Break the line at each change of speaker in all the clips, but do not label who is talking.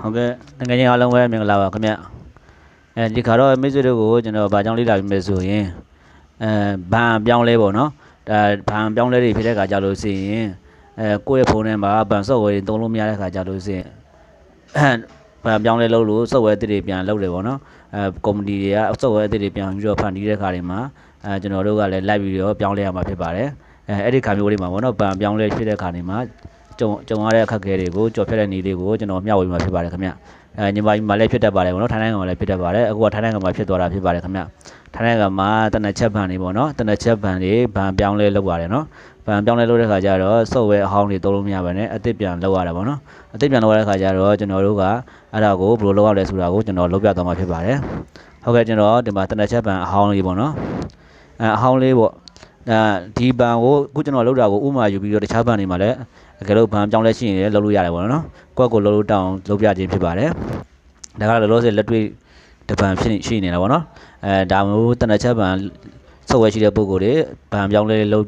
ဟုတ်ကဲ့ငွေချင်းအားလုံးပဲမင်္ဂလာပါခင်ဗျအဲဒီခါတော့မိတ်ဆွေတို့ကိုကျွန်တော်ဗာကြောင်းလေးလာပြီးမယ်ဆိုရင်အဲဗန်ပြောင်းလဲပေါ့နော်ဒါဗန်ပြောင်းလဲတွေဖြစ်တဲ့ခါကြလို့ဆိုရင်အဲကိုယ့်ရဲ့ဖုန်းထဲမှာဗန်ဆော့ဝဲတွေသုံးလို့မရတဲ့ခါကြလို့ဆိုရင်ဗန်ပြောင်းလဲလုပ်လို့ဆော့ဝဲတွေပြန်လုပ်တယ်ပေါ့နော်အဲကုမ္ပဏီတွေကဆော့ဝဲတွေပြန်ပြီးတော့ဖန်တီးတဲ့ခါတွေမှာအဲကျွန်တော်တို့ကလည်းလိုက်ပြီးတော့ပြောင်းလဲရမှာဖြစ်ပါတယ်အဲအဲ့ဒီခါမျိုးတွေမှာပေါ့နော်ဗန်ပြောင်းလဲဖြစ်တဲ့ခါတွေမှာကြုံကြုံရတဲ့အခက်အခဲတွေကိုကြော်ဖြတ်တဲ့နေလေးကိုကျွန်တော်မျှဝေမှာဖြစ်ပါတယ်ခင်ဗျအဲညီမကြီးမှာလည်းဖြစ်တတ်ပါတယ်ဗောနော်ထိုင်းနိုင်ငံမှာလည်းဖြစ်တတ်ပါတယ်အခုကထိုင်းနိုင်ငံမှာဖြစ်သွားတာဖြစ်ပါတယ်ခင်ဗျထိုင်းနိုင်ငံမှာတနက်ချက်ဘန်တွေဗောနော်တနက်ချက်ဘန်တွေဘန်ပြောင်းလဲလုပ်ပါတယ်နော်ဘန်ပြောင်းလဲလုပ်တဲ့ခါကျတော့ဆော့ဝဲအဟောင်းတွေသုံးလို့မရပါနဲ့အသစ်ပြန်လုပ်ရတာဗောနော်အသစ်ပြန်လုပ်ရတဲ့ခါကျတော့ကျွန်တော်တို့ကအဲ့ဒါကိုဘယ်လိုလုပ်ရလဲဆိုတာကိုကျွန်တော်လုပ်ပြသွားမှာဖြစ်ပါတယ်ဟုတ်ကဲ့ကျွန်တော်ဒီမှာတနက်ချက်ဘန်အဟောင်းလေးဗောနော်အဟောင်းလေးဗောအဲဒီဘန်ကိုအခုကျွန်တော်လောက်တာကိုဥမာယူပြီးတော့တခြားဘန်တွေမှာလည်းအကယ်လို့ဘန်ပြောင်းလဲရှိရင်လည်းလုပ်လို့ရတယ်ပေါ့နော်ကွက်ကိုလုပ်လို့တောင်းလုပ်ပြခြင်းဖြစ်ပါတယ်ဒါကတော့လောလောဆယ်လက်တွေ့တပံဖြစ်ရှိနေတာပေါ့နော်အဲဒါမျိုးတနချက်ပံဆော့ဝဲရှိတဲ့ပုံကိုယ်တွေဘန်ပြောင်းလဲလုပ်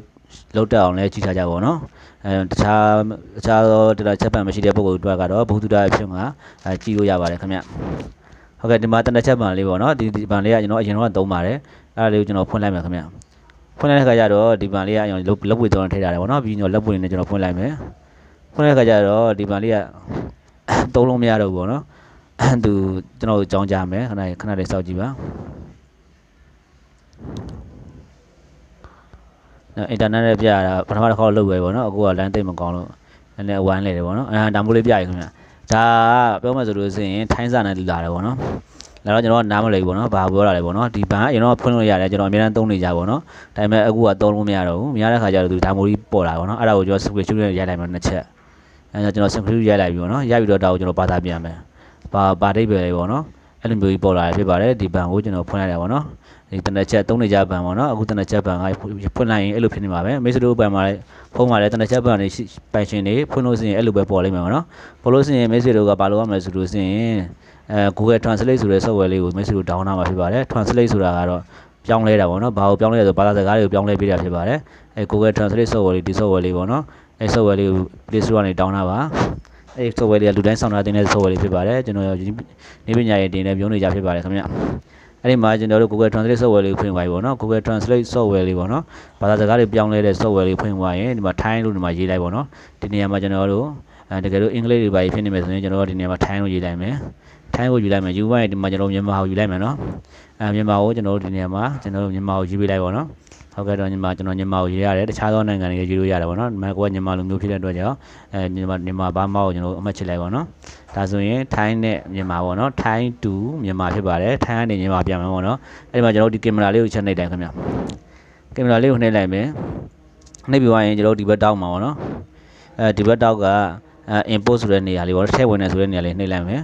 လောက်တက်အောင်လဲကြည့်ထားကြပါတော့เนาะအဲတခြားတခြားသောတခြားချက်ပံမရှိတဲ့ပုံကိုယ်တွေကတော့ဘုသူတအဖြစ်ကအဲကြည့်လို့ရပါတယ်ခင်ဗျဟုတ်ကဲ့ဒီမှာတနချက်ပံလေးပေါ့เนาะဒီဒီပံလေးကကျွန်တော်အရင်တော့သုံးပါတယ်အဲ့ဒါလေးကိုကျွန်တော်ဖွင့်လိုက်မယ်ခင်ဗျဖွင့်လိုက်တဲ့အခါကျတော့ဒီပံလေးကကျွန်တော်လောက်ပွေသုံးထည့်ထားတယ်ပေါ့เนาะပြီးရင်တော့လက်ပွေနဲ့ကျွန်တော်ဖွင့်လိုက်မယ်ဖွင့်တဲ့ခါကျတော့ဒီမလေးကသုံးလုံးမရတော့ဘူးပေါ့နော်သူကျွန်တော်ကြောင်းကြမယ်ခဏခဏလေးစောင့်ကြည့်ပါနော်အင်တာနက်နဲ့ပြရတာပထမတစ်ခေါက်လုပ်ပဲပေါ့နော်အခုကလမ်းသိမ့်မကောင်းလို့နည်းနည်းဝိုင်းလေတယ်ပေါ့နော်အဲဒါမိုးလေးပြရခင်ဗျာဒါပြောမှဆိုလို့ရှိရင်ထိုင်းစာနဲ့လာတယ်ပေါ့နော်လာတော့ကျွန်တော်နားမလည်ဘူးပေါ့နော်ဘာပြောတာလဲပေါ့နော်ဒီဘန်ကျွန်တော်ဖွင့်လို့ရတယ်ကျွန်တော်အများအားသုံးနေကြပေါ့နော်ဒါပေမဲ့အခုကသုံးလို့မရတော့ဘူးမရတဲ့ခါကျတော့သူဒါမိုးလေးပေါ်လာပေါ့နော်အဲ့ဒါကိုကျွန်တော် switch လုပ်ရိုက်လိုက်မှနှစ်ချက်အဲကျွန်တော် simple ရိုက်လိုက်ပြီပေါ့နော်ရိုက်ပြီးတော့ဒါကိုကျွန်တော်ဘာသာပြန်မယ်ဘာဘာဒိတ်ပဲလေပေါ့နော်အဲ့လိုမျိုးကြီးပေါ်လာဖြစ်ပါတယ်ဒီဘန်ကိုကျွန်တော်ဖွင့်လိုက်တာပေါ့နော်ဒီတနက်ချက်သုံးနေကြဘန်ပေါ့နော်အခုတနက်ချက်ဘန်ကဖွင့်လိုက်ရင်အဲ့လိုဖြစ်နေမှာပဲမိတ်ဆွေတို့ဘန်မှာလည်းဖုန်းမှာလည်းတနက်ချက်ဘန်တွေပိုင်ရှင်တွေဖွင့်လို့ရှိရင်အဲ့လိုပဲပေါ်လိမ့်မယ်ပေါ့နော်ပေါ်လို့ရှိရင်မိတ်ဆွေတို့ကဘာလုပ်ရမလဲဆိုလို့ရှိရင်အဲ Google Translate ဆိုတဲ့ software လေးကိုမိတ်ဆွေတို့ download လာမှာဖြစ်ပါတယ် Translate ဆိုတာကတော့ပြောင်းလဲတာပေါ့နော်ဘာကိုပြောင်းလဲလဲဆိုဘာသာစကားတွေကိုပြောင်းလဲပေးတာဖြစ်ပါတယ်အဲ Google Translate software လေးဒီ software လေးပေါ့နော်အဲ software လေးကို Play Store ကနေတောင်းတာပါအဲ software လေးကလူတိုင်းဆောင်တာတင်တဲ့ software လေးဖြစ်ပါတယ်ကျွန်တော်နေပညာရေးတင်တဲ့မျိုးတွေကြဖြစ်ပါတယ်ခင်ဗျအဲ့ဒီမှာကျွန်တော်တို့ Google Translate software လေးဖွင့်သွားပြီပေါ့နော် Google Translate software လေးပေါ့နော်ဘာသာစကားတွေပြောင်းလဲတဲ့ software လေးဖွင့်သွားရင်ဒီမှာ Thai လို့ဒီမှာရေးလိုက်ပေါ့နော်ဒီနေရာမှာကျွန်တော်တို့အဲတကယ်လို့အင်္ဂလိပ်တွေပါဖြစ်နေမယ်ဆိုရင်ကျွန်တော်တို့ဒီနေရာမှာ Thai လို့ရေးလိုက်မယ်ထိုင်းကိုယူလိုက်မယ်ယူပါရင်ဒီမှာကျွန်တော်မြန်မာကိုယူလိုက်မယ်နော်အဲမြန်မာကိုကျွန်တော်တို့ဒီနေရာမှာကျွန်တော်တို့မြန်မာကိုယူပေးလိုက်ပါတော့ဟုတ်ကဲ့တော့ညီမကျွန်တော်ညီမကိုရေးရတယ်တခြားသောနိုင်ငံတွေလည်းရေးလို့ရတယ်ပေါ့နော်ညီမကညီမလူမျိုးဖြစ်တဲ့အတွက်ကြောင့်အဲညီမညီမဘာမောက်ကိုကျွန်တော်အမှတ်ချလိုက်ပေါ့နော်ဒါဆိုရင်ထိုင်းနဲ့မြန်မာပေါ့နော်ထိုင်းတူမြန်မာဖြစ်ပါတယ်ထိုင်းကနေမြန်မာပြန်မယ်ပေါ့နော်အဲဒီမှာကျွန်တော်ဒီကင်မရာလေးကိုချက်နှိပ်တိုင်းခင်ဗျကင်မရာလေးကိုနှိပ်လိုက်မယ်နှိပ်ပြီးသွားရင်ကျွန်တော်ဒီဘက်တောက်မှာပေါ့နော်အဲဒီဘက်တောက်ကအဲ import ဆိုတဲ့နေရာလေးပေါ့ထည့်ဝင်နေဆိုတဲ့နေရာလေးနှိပ်လိုက်မယ်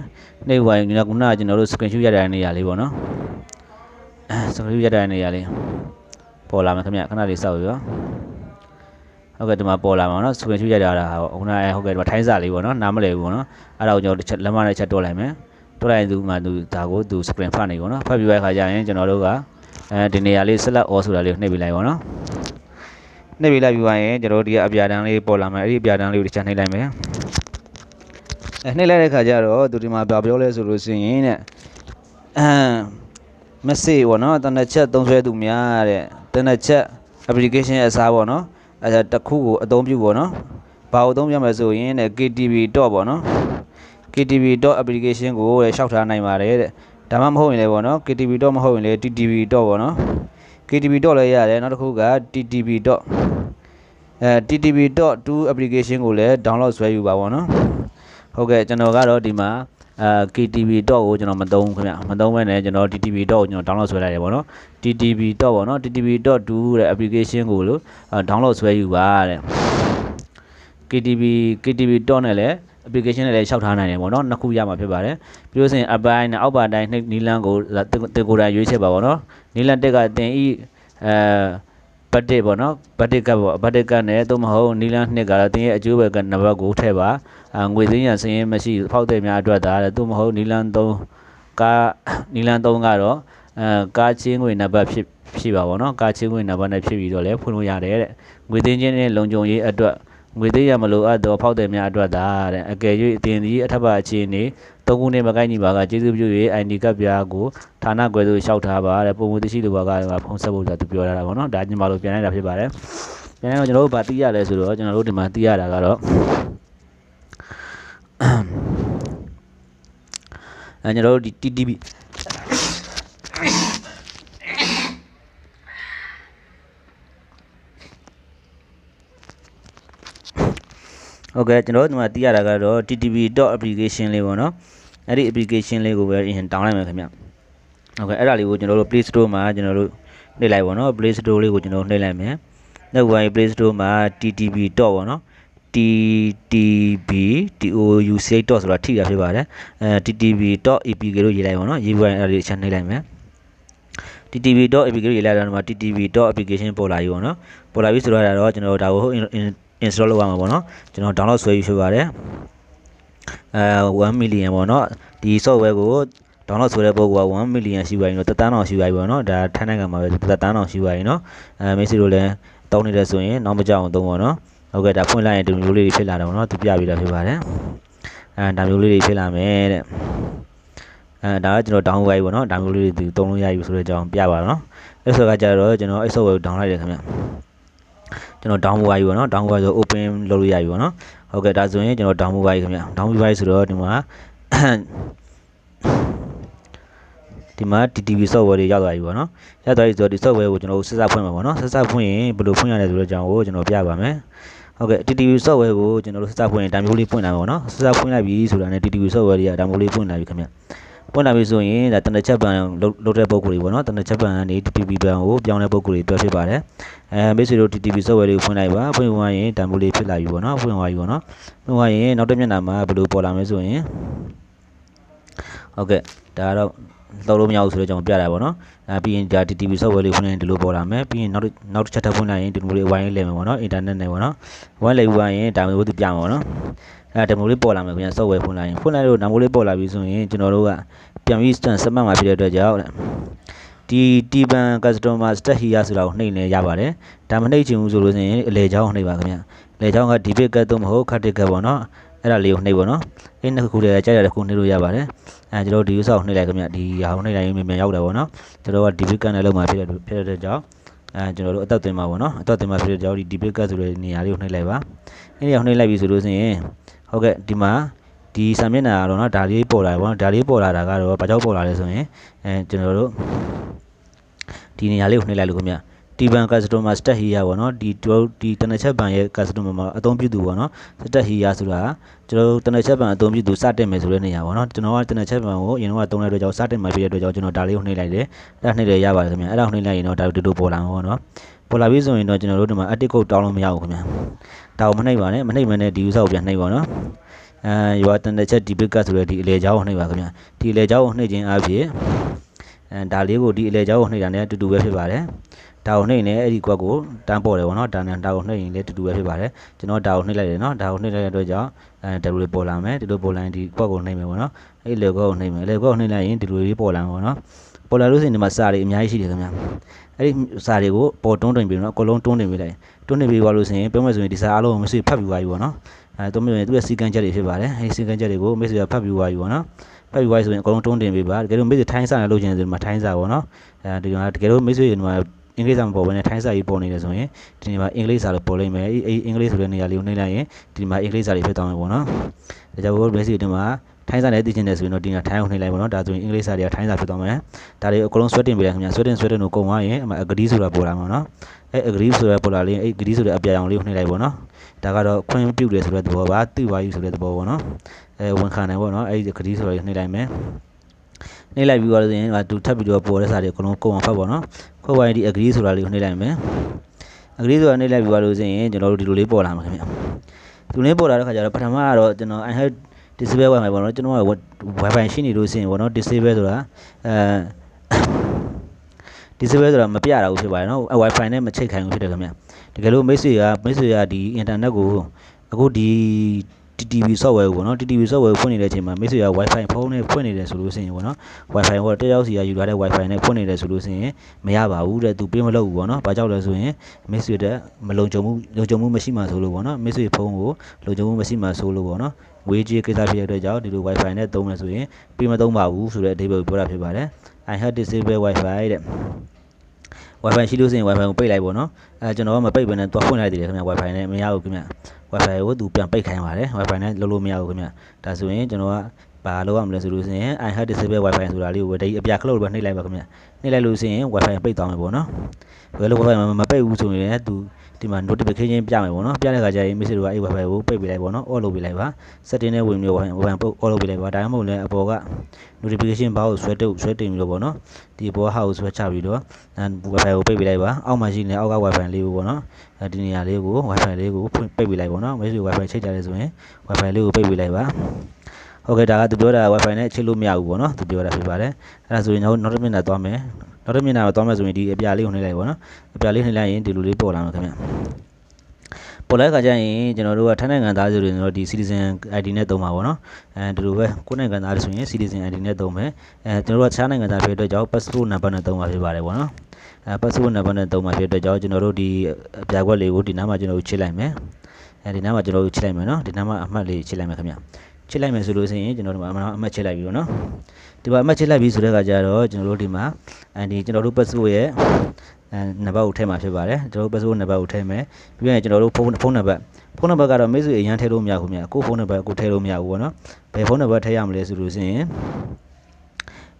နှိပ်ပြီးသွားရင်ကျွန်တော်ခုနကကျွန်တော်တို့ screen shot ရတဲ့နေရာလေးပေါ့နော် screen shot ရတဲ့နေရာလေးပေါ်လာမယ်ခင်ဗျခဏလေးစောက်ပြီးတော့ဟုတ်ကဲ့ဒီမှာပေါ်လာမှာနော်ဆူပင်ချူရိုက်တာဟာဟိုနာဟုတ်ကဲ့ဒီမှာထိုင်းစာလေးပေါ့နော်နားမလည်ဘူးပေါ့နော်အဲ့ဒါကိုကျွန်တော်တစ်ချက်လက်မနဲ့ချက်တွက်လိုက်မယ်တွက်လိုက်သူမှသူဒါကိုသူ screen ဖတ်နေပေါ့နော်ဖတ်ပြီးတဲ့ခါကျရင်ကျွန်တော်တို့ကအဲဒီနေရာလေး select all ဆိုတာလေးကိုနှိပ်ပြလိုက်ပေါ့နော်နှိပ်ပြလိုက်ပြီးပါရင်ကျွန်တော်တို့ဒီအပြာတန်းလေးပေါ်လာမယ်အဲ့ဒီအပြာတန်းလေးကိုတစ်ချက်နှိပ်လိုက်မယ်အဲနှိပ်လိုက်တဲ့ခါကျတော့သူဒီမှာပြောပြောလဲဆိုလို့ရှိရင်တဲ့အဲမစေ့ပေါ့နော်တနချက်သုံးဆွဲသူများတဲ့တနချက် application ရဲ့အစားပေါ့နော်အဲဒါတစ်ခုကိုအသုံးပြုပေါ့နော်ဘာကိုအသုံးပြုမယ်ဆိုရင်တဲ့ KTV.dot ပေါ့နော် KTV.dot application ကိုလျှောက်ထားနိုင်ပါတယ်တဲ့ဒါမှမဟုတ်ရင်လည်းပေါ့နော် KTV.dot မဟုတ်ရင်လည်း TTV.dot ပေါ့နော် KTV.dot လည်းရတယ်နောက်တစ်ခုက TTV.dot အဲ TTV.2 application ကိုလည်း download ဆွဲယူပါပေါ့နော်ဟုတ်ကဲ့ကျွန်တော်ကတော့ဒီမှာအဲ ktb.dot ကိုကျွန်တော်မသုံးခင်ဗျမသုံးဘဲနဲ့ကျွန်တော် ttb.dot ကိုကျွန်တော် download ဆွဲလိုက်တယ်ပေါ့နော် ttb.dot ပေါ့နော် ttb.do တဲ့ application ကိုလို့ download ဆွဲယူပါတဲ့ ktb ktb.dot နဲ့လည်း application နဲ့လည်းလျှောက်ထားနိုင်တယ်ပေါ့နော်နှစ်ခုရမှာဖြစ်ပါတယ်ပြီးလို့ဆိုရင် up ပိုင်းနဲ့အောက်ပါတိုင်းနီလန်းကိုတင်ကိုယ်တိုင်ရွေးချယ်ပါပေါ့နော်နီလန်းတက်ကတင်ဤအဲဘတ်တစ်ပေါ့နော်ဘတ်တစ်ကပ်ပေါ့ဘတ်တစ်ကပ်နဲ့သို့မဟုတ်နီလန်းနှစ်ကတော့တင်ရဲ့အကျိုးပဲကနံပါတ်ကိုထည့်ပါငွေစင်းရစင်းရင်မရှိဖောက်တဲ့များအတွက်ဒါတဲ့သူမဟုတ်နီလန်3ကားနီလန်3ကတော့အဲကားချင်းငွေနံပါတ်ဖြစ်ဖြစ်ပါဗောနော်ကားချင်းငွေနံပါတ်နဲ့ဖြစ်ပြီးတော့လဲဖွင့်လို့ရတယ်တဲ့ငွေသိန်းချင်းနဲ့လုံခြုံရေးအတွက်ငွေသိန်းရမလိုအပ်တော့ဖောက်တယ်များအတွက်ဒါတဲ့အကယ်၍အတင်ဒီအထက်ပါအခြေအနေသုံးခုနဲ့မကိုက်ညီပါကကျေးဇူးပြု၍ ID ကပ်ပြားကိုဌာနကွယ်သို့လျှောက်ထားပါတဲ့ပုံမှန်သိရှိလိုပါကဖုန်းဆက်ဖို့ဆိုတာသူပြောထားတာဗောနော်ဒါညီမတို့ပြန်လိုက်တာဖြစ်ပါတယ်ပြန်လိုက်တော့ကျွန်တော်တို့ဗာတိရလဲဆိုတော့ကျွန်တော်တို့ဒီမှာတိရတာကတော့အဲကျွန်တော်တို့ဒီ TTB ဟုတ်ကဲ့ကျွန်တော်တို့ဒီမှာသိရတာကတော့ ttb.application လေးပေါ့နော်အဲ့ဒီ application လေးကိုပဲအရင် download မယ်ခင်ဗျဟုတ်ကဲ့အဲ့ဒါလေးကိုကျွန်တော်တို့ Play Store မှာကျွန်တော်တို့နှိပ်လိုက်ပေါ့နော် Play Store လေးကိုကျွန်တော်နှိပ်လိုက်မယ်နောက်ပိုင်း Play Store မှာ ttb. ပေါ့နော် ttb.touch ဆိုတာထိတာဖြစ်ပါတယ်အဲ ttb.apk လို့ရေးလိုက်ပါတော့ရေးပြီးတော့အဲ့ဒါလေးအချက်နှိပ်လိုက်မယ် ttb.apk ရေးလိုက်တော့ဒီမှာ ttb.application ပေါ်လာပြီပေါ့နော်ပေါ်လာပြီဆိုတော့ဒါတော့ကျွန်တော်ဒါကို install လုပ်ရမှာပေါ့နော်ကျွန်တော် download ဆွဲယူဖြစ်ပါတယ်အဲ1 million ပေါ့နော်ဒီ software ကို download ဆိုတဲ့ပုံက1 million ရှိပါရင်တော့တသန်းအောင်ရှိပါပြီပေါ့နော်ဒါထိုင်းနိုင်ငံမှာပဲတသန်းအောင်ရှိပါရင်နော်အဲမိတ်ဆွေတို့လည်းတောင်းနေတယ်ဆိုရင်နောက်မကြအောင်သုံးပါနော်ဟုတ်ကဲ့ဒါဖွင့်လိုက်ရင်ဒီမျိုးလေးတွေဖြစ်လာတယ်ပေါ့နော်သူပြပြီးတာဖြစ်ပါတယ်အဲဒါမျိုးလေးတွေဖြစ်လာမယ်တဲ့အဲဒါကကျွန်တော် down wire ပေါ့နော်ဒါမျိုးလေးတွေသုံးလို့ရပြီဆိုတော့ကျွန်တော်ပြပါတော့နော်အဲ့ဆိုကကြတော့ကျွန်တော်အဲ့ software ကို down လိုက်တယ်ခင်ဗျကျွန်တော် down wire ပေါ့နော် down wire ဆို open လုပ်လို့ရပြီပေါ့နော်ဟုတ်ကဲ့ဒါဆိုရင်ကျွန်တော် down wire ခင်ဗျ down wire ဆိုတော့ဒီမှာဒီမှာ DTV software တွေရောက်သွားပြီပေါ့နော်ရောက်သွားပြီဆိုတော့ဒီ software ကိုကျွန်တော်စစ်စဖွင့်မှာပေါ့နော်စစ်စဖွင့်ရင်ဘယ်လိုဖွင့်ရလဲဆိုတော့ကျွန်တော်ကျွန်တော်ပြပါမယ်ဟုတ်ကဲ့ TTV software ကိုကျွန်တော်တို့စစဖွင့်ရင် download လေးဖွင့်လာမှာပေါ့နော်စစဖွင့်လိုက်ပြီဆိုတာနဲ့ TTV software တွေက download လေးဖွင့်လာပြီခင်ဗျပွင့်လာပြီဆိုရင်ဒါတနချက်ပန်လုတ်တဲ့ပုံကိုတွေပေါ့နော်တနချက်ပန်ကနေ TTP ပန်ကိုပြောင်းတဲ့ပုံကိုတွေတွဲဖြစ်ပါတယ်အဲမိတ်ဆွေတို့ TTP software လေးကိုဖွင့်လိုက်ပါဖွင့်သွားရင် download လေးဖြစ်လာပြီပေါ့နော်ဖွင့်သွားပြီပေါ့နော်ဖွင့်သွားရင်နောက်တစ်မျက်နှာမှာဘယ်လိုပေါ်လာမလဲဆိုရင်ဟုတ်ကဲ့ဒါကတော့လောက်လို့မရဘူးဆိုတော့ကျွန်တော်ပြတာပေါ့နော်ပြီးရင်ဒါ TTP software လေးဖွင့်ရင်ဒီလိုပေါ်လာမယ်ပြီးရင်နောက်နောက်တစ်ချက်ထပ်ဖွင့်လိုက်ရင်ဒီလိုလေး wiring လဲမယ်ပေါ့နော် internet နဲ့ပေါ့နော် wiring လဲယူပါရင်ဒါမျိုးသူပြမှာပေါ့နော်အဲဒါမျိုးလေးပေါ်လာမယ်ခင်ဗျ software ဖွင့်လိုက်ရင်ဖွင့်လိုက်လို့ဒါမျိုးလေးပေါ်လာပြီဆိုရင်ကျွန်တော်တို့ကပြန်ပြီး submit မှာဖြစ်တဲ့အတွက်ကြောင့်ဒီ T-ban customer stat here ဆိုတာကိုနှိပ်နေရပါတယ်ဒါမနှိပ်ချင်ဘူးဆိုလို့ဆိုရင်အလေချောင်းနှိပ်ပါခင်ဗျလေချောင်းကဒီဘက်ကတ်တော့မဟုတ်ခတ်တက်ကတ်ပေါ့နော်အဲ့ဒါလေးကိုနှိပ်ပေါ့နော်အဲ့နှစ်ခုတည်းကြာရတဲ့ခုနှိပ်လို့ရပါတယ်အဲကျွန်တော်ဒီ user ကိုနှိပ်လိုက်ခင်ဗျဒီဟာကိုနှိပ်လိုက်ရင်မြန်မြန်ရောက်တယ်ပေါ့နော်ကျွန်တော်က db kernel လောက်မှာဖြစ်တဲ့ဖြစ်တဲ့ကြောင့်အဲကျွန်တော်တို့အသက်သွင်းမှာပေါ့နော်အသက်သွင်းမှာဖြစ်တဲ့ကြောင့်ဒီ db cut ဆိုတဲ့နေရာလေးကိုနှိပ်လိုက်ပါအဲဒီကိုနှိပ်လိုက်ပြီဆိုလို့ဆိုရင်ဟုတ်ကဲ့ဒီမှာဒီစာမျက်နှာကတော့နော်ဒါလေးပေါ်လာတယ်ပေါ့နော်ဒါလေးပေါ်လာတာကတော့ဘာကြောင့်ပေါ်လာလဲဆိုရင်အဲကျွန်တော်တို့ဒီနေရာလေးကိုနှိပ်လိုက်လို့ခင်ဗျတီဘန်ကတ်စတိုမာစတက်ဟီယာပေါ့နော်ဒီဒီတနချက်ဘန်ရဲ့ကတ်စတိုမာမှာအသုံးပြုသူပေါ့နော်စတက်ဟီယာဆိုတာကျွန်တော်တနချက်ဘန်အသုံးပြုသူစတက်မယ်ဆိုတဲ့နေရာပေါ့နော်ကျွန်တော်ကတနချက်ဘန်ကိုအရင်ကသုံးလိုက်တော့ကြောင့်စတက်မှာဖြစ်တဲ့အတွက်ကြောင့်ကျွန်တော်ဒါလေးကိုနှိပ်လိုက်တယ်အဲ့ဒါနှိပ်ရရပါတယ်ခင်ဗျအဲ့ဒါနှိပ်လိုက်ရင်တော့ဒါတို့တို့ပေါ်လာမှာပေါ့နော်ပေါ်လာပြီဆိုရင်တော့ကျွန်တော်တို့ဒီမှာအတစ်ကုတ်တောင်းလို့မရဘူးခင်ဗျဒါကိုမနှိပ်ပါနဲ့မနှိပ်မနဲ့ဒီဥစ္စာကိုပြန်နှိပ်ပါနော်အဲရွာတန်တဲ့ချက်ဒီဘက်ကဆိုရယ်ဒီအလေချောင်းကိုနှိပ်ပါခင်ဗျဒီအလေချောင်းကိုနှိပ်ခြင်းအပြင်အဲဒါလေးကိုဒီအလေချောင်းကိုနှိပ်တာနဲ့အတူတူပဲဖြစ်ပါတယ်ဒါကိုနှိပ်နေအဲ့ဒီကွက်ကိုတန်းပေါ်တယ်ပေါ့နော်တန်းတန်းဒါကိုနှိပ်ရင်လည်းတူတူပဲဖြစ်ပါတယ်ကျွန်တော်ဒါကိုနှိပ်လိုက်တယ်နော်ဒါကိုနှိပ်လိုက်တဲ့အတွက်ကြောင့်အဲဒါလိုလေးပေါ်လာမယ်ဒီလိုပေါ်လာရင်ဒီကွက်ကိုနှိပ်မယ်ပေါ့နော်အဲ့လေကွက်ကိုနှိပ်မယ်လေကွက်ကိုနှိပ်လိုက်ရင်ဒီလိုလေးပေါ်လာမှာပေါ့နော်ပေါ်လာလို့ရှိရင်ဒီမှာစာတွေအများကြီးရှိတယ်ခင်ဗျာအဲ့ဒီစာတွေကိုပေါ်တွန်းတင်ပြီးတော့အကုန်လုံးတွန်းတင်ပေးလိုက်တွန်းတင်ပေးသွားလို့ရှိရင်ပြောမယ်ဆိုရင်ဒီစာအားလုံးကိုမဆွေဖတ်ပြီးသွားပြီပေါ့နော်အဲတွန်းပြီးရင်သူ့ရဲ့စီကန်းချက်တွေဖြစ်ပါတယ်အဲဒီစီကန်းချက်တွေကိုမိတ်ဆွေကဖတ်ပြီးသွားပြီပေါ့နော်ဖတ်ပြီးသွားဆိုရင်အကုန်လုံးတွန်းတင်ပေးပါတကယ်လို့မိတ်ဆွေထိုင်းစာနဲ့လုပ်ချင်တယ်ဆိုရင်မထိုင်းစာပေါ့နော်အဲဒီကတကယ်လို့မိတ်ဆွေကအင်္ဂလိပ်စာမပေါ်ဘဲနဲ့ထိုင်းစာကြီးပေါ်နေတယ်ဆိုရင်ဒီနေရာအင်္ဂလိပ်စာလို့ပေါ်လိမ့်မယ်အဲအင်္ဂလိပ်ဆိုတဲ့နေရာလေးကိုနှိပ်လိုက်ရင်ဒီမှာအင်္ဂလိပ်စာတွေဖြစ်သွားမှာပေါ့နော်ဒါကြောင့် World Basic ဒီမှာထိုင်းစာနဲ့သိချင်တယ်ဆိုရင်တော့ဒီနေ့ထိုင်းအောင်နှိပ်လိုက်ပါတော့ဒါဆိုရင်အင်္ဂလိပ်စာတွေကထိုင်းစာဖြစ်သွားမယ်ဒါတွေအကုန်လုံးဆွဲတင်ပေးလိုက်ခင်ဗျာဆွဲတင်ဆွဲတင်ကိုကုန်သွားရင်အမအဂရီဆိုတာပေါ်လာမှာနော်အဲအဂရီဆိုတာပေါ်လာရင်အဲဂရီဆိုတဲ့အပြာရောင်လေးကိုနှိပ်လိုက်ပါတော့ဒါကတော့ခွင့်ပြုတယ်ဆိုတဲ့သဘောပါသိပါယူဆိုတဲ့သဘောပေါ့နော်အဲဝန်ခံတယ်ပေါ့နော်အဲဒီဂရီဆိုတာကိုနှိပ်လိုက်မယ်နှိပ်လိုက်ပြီးတော့ဆိုရင်သူထပ်ပြီးတော့ပေါ်တဲ့စာတွေအကုန်လုံးကုန်အောင်ဖတ်ပေါ့နော်ခုတ်ပိုင်းဒီ agree ဆိုတာလေးကိုနှိပ်လိုက်မယ် agree ဆိုတာနှိပ်လိုက်ပြီးတော့ဆိုရင်ကျွန်တော်တို့ဒီလိုလေးပေါ်လာမှာခင်ဗျဒီလိုလေးပေါ်လာတဲ့ခါကျတော့ပထမကတော့ကျွန်တော် I have disable wifi ပေါ့နော်ကျွန်တော်က wifi ရှိနေလို့ဆိုရင်ပေါ့နော် disable ဆိုတာအဲဒီ server ဆိုတာမပြတာဘူးဖြစ်ပါတယ်နော် wifi နဲ့မချိတ်ခိုင်ဘူးဖြစ်တယ်ခင်ဗျတကယ်လို့မိတ်ဆွေကမိတ်ဆွေကဒီ internet ကိုအခုဒီ TTV software ကိုပေါ့နော် TTV software ကိုဖွင့်နေတဲ့အချိန်မှာမိတ်ဆွေက Wi-Fi ဖုန်းနဲ့ဖွင့်နေတယ်ဆိုလို့ရှိရင်ပေါ့နော် Wi-Fi ဟိုတယောက်စီကယူထားတဲ့ Wi-Fi နဲ့ဖွင့်နေတယ်ဆိုလို့ရှိရင်မရပါဘူးတဲ့သူပြင်းမလို့ဘူးပေါ့နော်။ဘာကြောင့်လဲဆိုရင်မိတ်ဆွေတဲ့မလုံခြုံမှုလုံခြုံမှုမရှိမှဆိုလို့ပေါ့နော်။မိတ်ဆွေဖုန်းကိုလုံခြုံမှုမရှိမှဆိုလို့ပေါ့နော်။ဝေးကြီးကိစ္စဖြစ်တဲ့အတွက်ကြောင့်ဒီလို Wi-Fi နဲ့သုံးမယ်ဆိုရင်ပြင်းမသုံးပါဘူးဆိုတဲ့အဓိပ္ပာယ်ကိုပြောတာဖြစ်ပါတယ်။ I have disabled Wi-Fi တဲ့ wifi ရှိလို့ဆိုရင် wifi ကိုပိတ်လိုက်ပေါ့နော်အဲကျွန်တော်ကမပိတ်ဘဲနဲ့သွားဖွင့်လိုက်တယ်ခင်ဗျ wifi နဲ့မရဘူးခင်ဗျ wifi ကိုသူပြန်ပိတ်ခိုင်းပါတယ် wifi နဲ့လုပ်လို့မရဘူးခင်ဗျဒါဆိုရင်ကျွန်တော်ကဘာလုပ်ရမလဲဆိုလို့ဆိုရင် i have disable wifi ဆိုတာလေးကိုဒါကြီးအပြ cloud ပဲနှိပ်လိုက်ပါခင်ဗျနှိပ်လိုက်လို့ဆိုရင် wifi ပိတ်သွားမှာပေါ့နော်ဘယ်လို wifi မပိတ်ဘူးဆိုရင်သူဒီမှာ notification ပြမယ်ပေါ့နော်ပြတဲ့ခါကျရင် message တွေကအဲ့ wifi ကိုပိတ်ပေးလိုက်ပေါ့နော် off လုပ်ပေးလိုက်ပါ setting နဲ့ဝင်မျိုး wifi wifi ပုတ် off လုပ်ပေးလိုက်ပါဒါမှမဟုတ်လည်းအပေါ်က notification ဘာကိုဆွဲတုပ်ဆွဲတင်ပြီးတော့ပေါ့နော်ဒီအပေါ်ဟာကိုဆွဲချပြီးတော့ wifi ကိုပိတ်ပေးလိုက်ပါအောက်မှာရှိနေတဲ့အောက်က wifi လေးကိုပေါ့နော်ဒီနေရာလေးကို wifi လေးကိုပိတ်ပေးလိုက်ပေါ့နော် message wifi ချိန်ကြတယ်ဆိုရင် wifi လေးကိုပိတ်ပေးလိုက်ပါဟုတ်ကဲ့ဒါကသူပြောတာ wifi နဲ့ချိတ်လို့မရဘူးပေါ့နော်သူပြောတာဖြစ်ပါတယ်အဲ့ဒါဆိုရင်ကျွန်တော် not minute သွားမယ် not minute သွားမယ်ဆိုရင်ဒီအပြလေးကိုနှိမ့်လိုက်ပေါ့နော်အပြလေးနှိမ့်လိုက်ရင်ဒီလိုလေးပေါ်လာမှာခင်ဗျပေါ်လာတဲ့ခါကျရင်ကျွန်တော်တို့ကထိုင်းနိုင်ငံသားဆိုရင်တော့ဒီ citizen ID နဲ့သုံးပါပေါ့နော်အဲဒီလိုပဲကိုယ်နိုင်ငံသားဆိုရင် citizen ID နဲ့သုံးမယ်အဲကျွန်တော်တို့ကခြားနိုင်ငံသားဖြစ်တဲ့အတွက်ကြောင့် passport number နဲ့သုံးပါဖြစ်ပါတယ်ပေါ့နော်အဲ passport number နဲ့သုံးပါဖြစ်တဲ့အတွက်ကြောင့်ကျွန်တော်တို့ဒီအပြာကွက်လေးကိုဒီနားမှာကျွန်တော်တို့ချိလိုက်မယ်အဲဒီနားမှာကျွန်တော်တို့ချိလိုက်မယ်နော်ဒီနားမှာအမှတ်လေးချိလိုက်မယ်ခင်ဗျချစ်လိုက်မယ်ဆိုလို့ဆိုရင်ကျွန်တော်ဒီမှာအမှတ်ချစ်လိုက်ပြီပေါ့နော်ဒီမှာအမှတ်ချစ်လိုက်ပြီဆိုတဲ့အခါကျတော့ကျွန်တော်တို့ဒီမှာအဲဒီကျွန်တော်တို့ password ရဲ့နံပါတ်ကိုထည့်မှာဖြစ်ပါတယ်ကျွန်တော်တို့ password နံပါတ်ကိုထည့်မယ်ပြီးရင်ကျွန်တော်တို့ဖုန်းဖုန်းနံပါတ်ဖုန်းနံပါတ်ကတော့မိတ်ဆွေအရင်ထည့်လို့မရဘူးမြတ်ကိုဖုန်းနံပါတ်ကိုထည့်လို့မရဘူးပေါ့နော်ဘယ်ဖုန်းနံပါတ်ထည့်ရမလဲဆိုလို့ဆိုရင်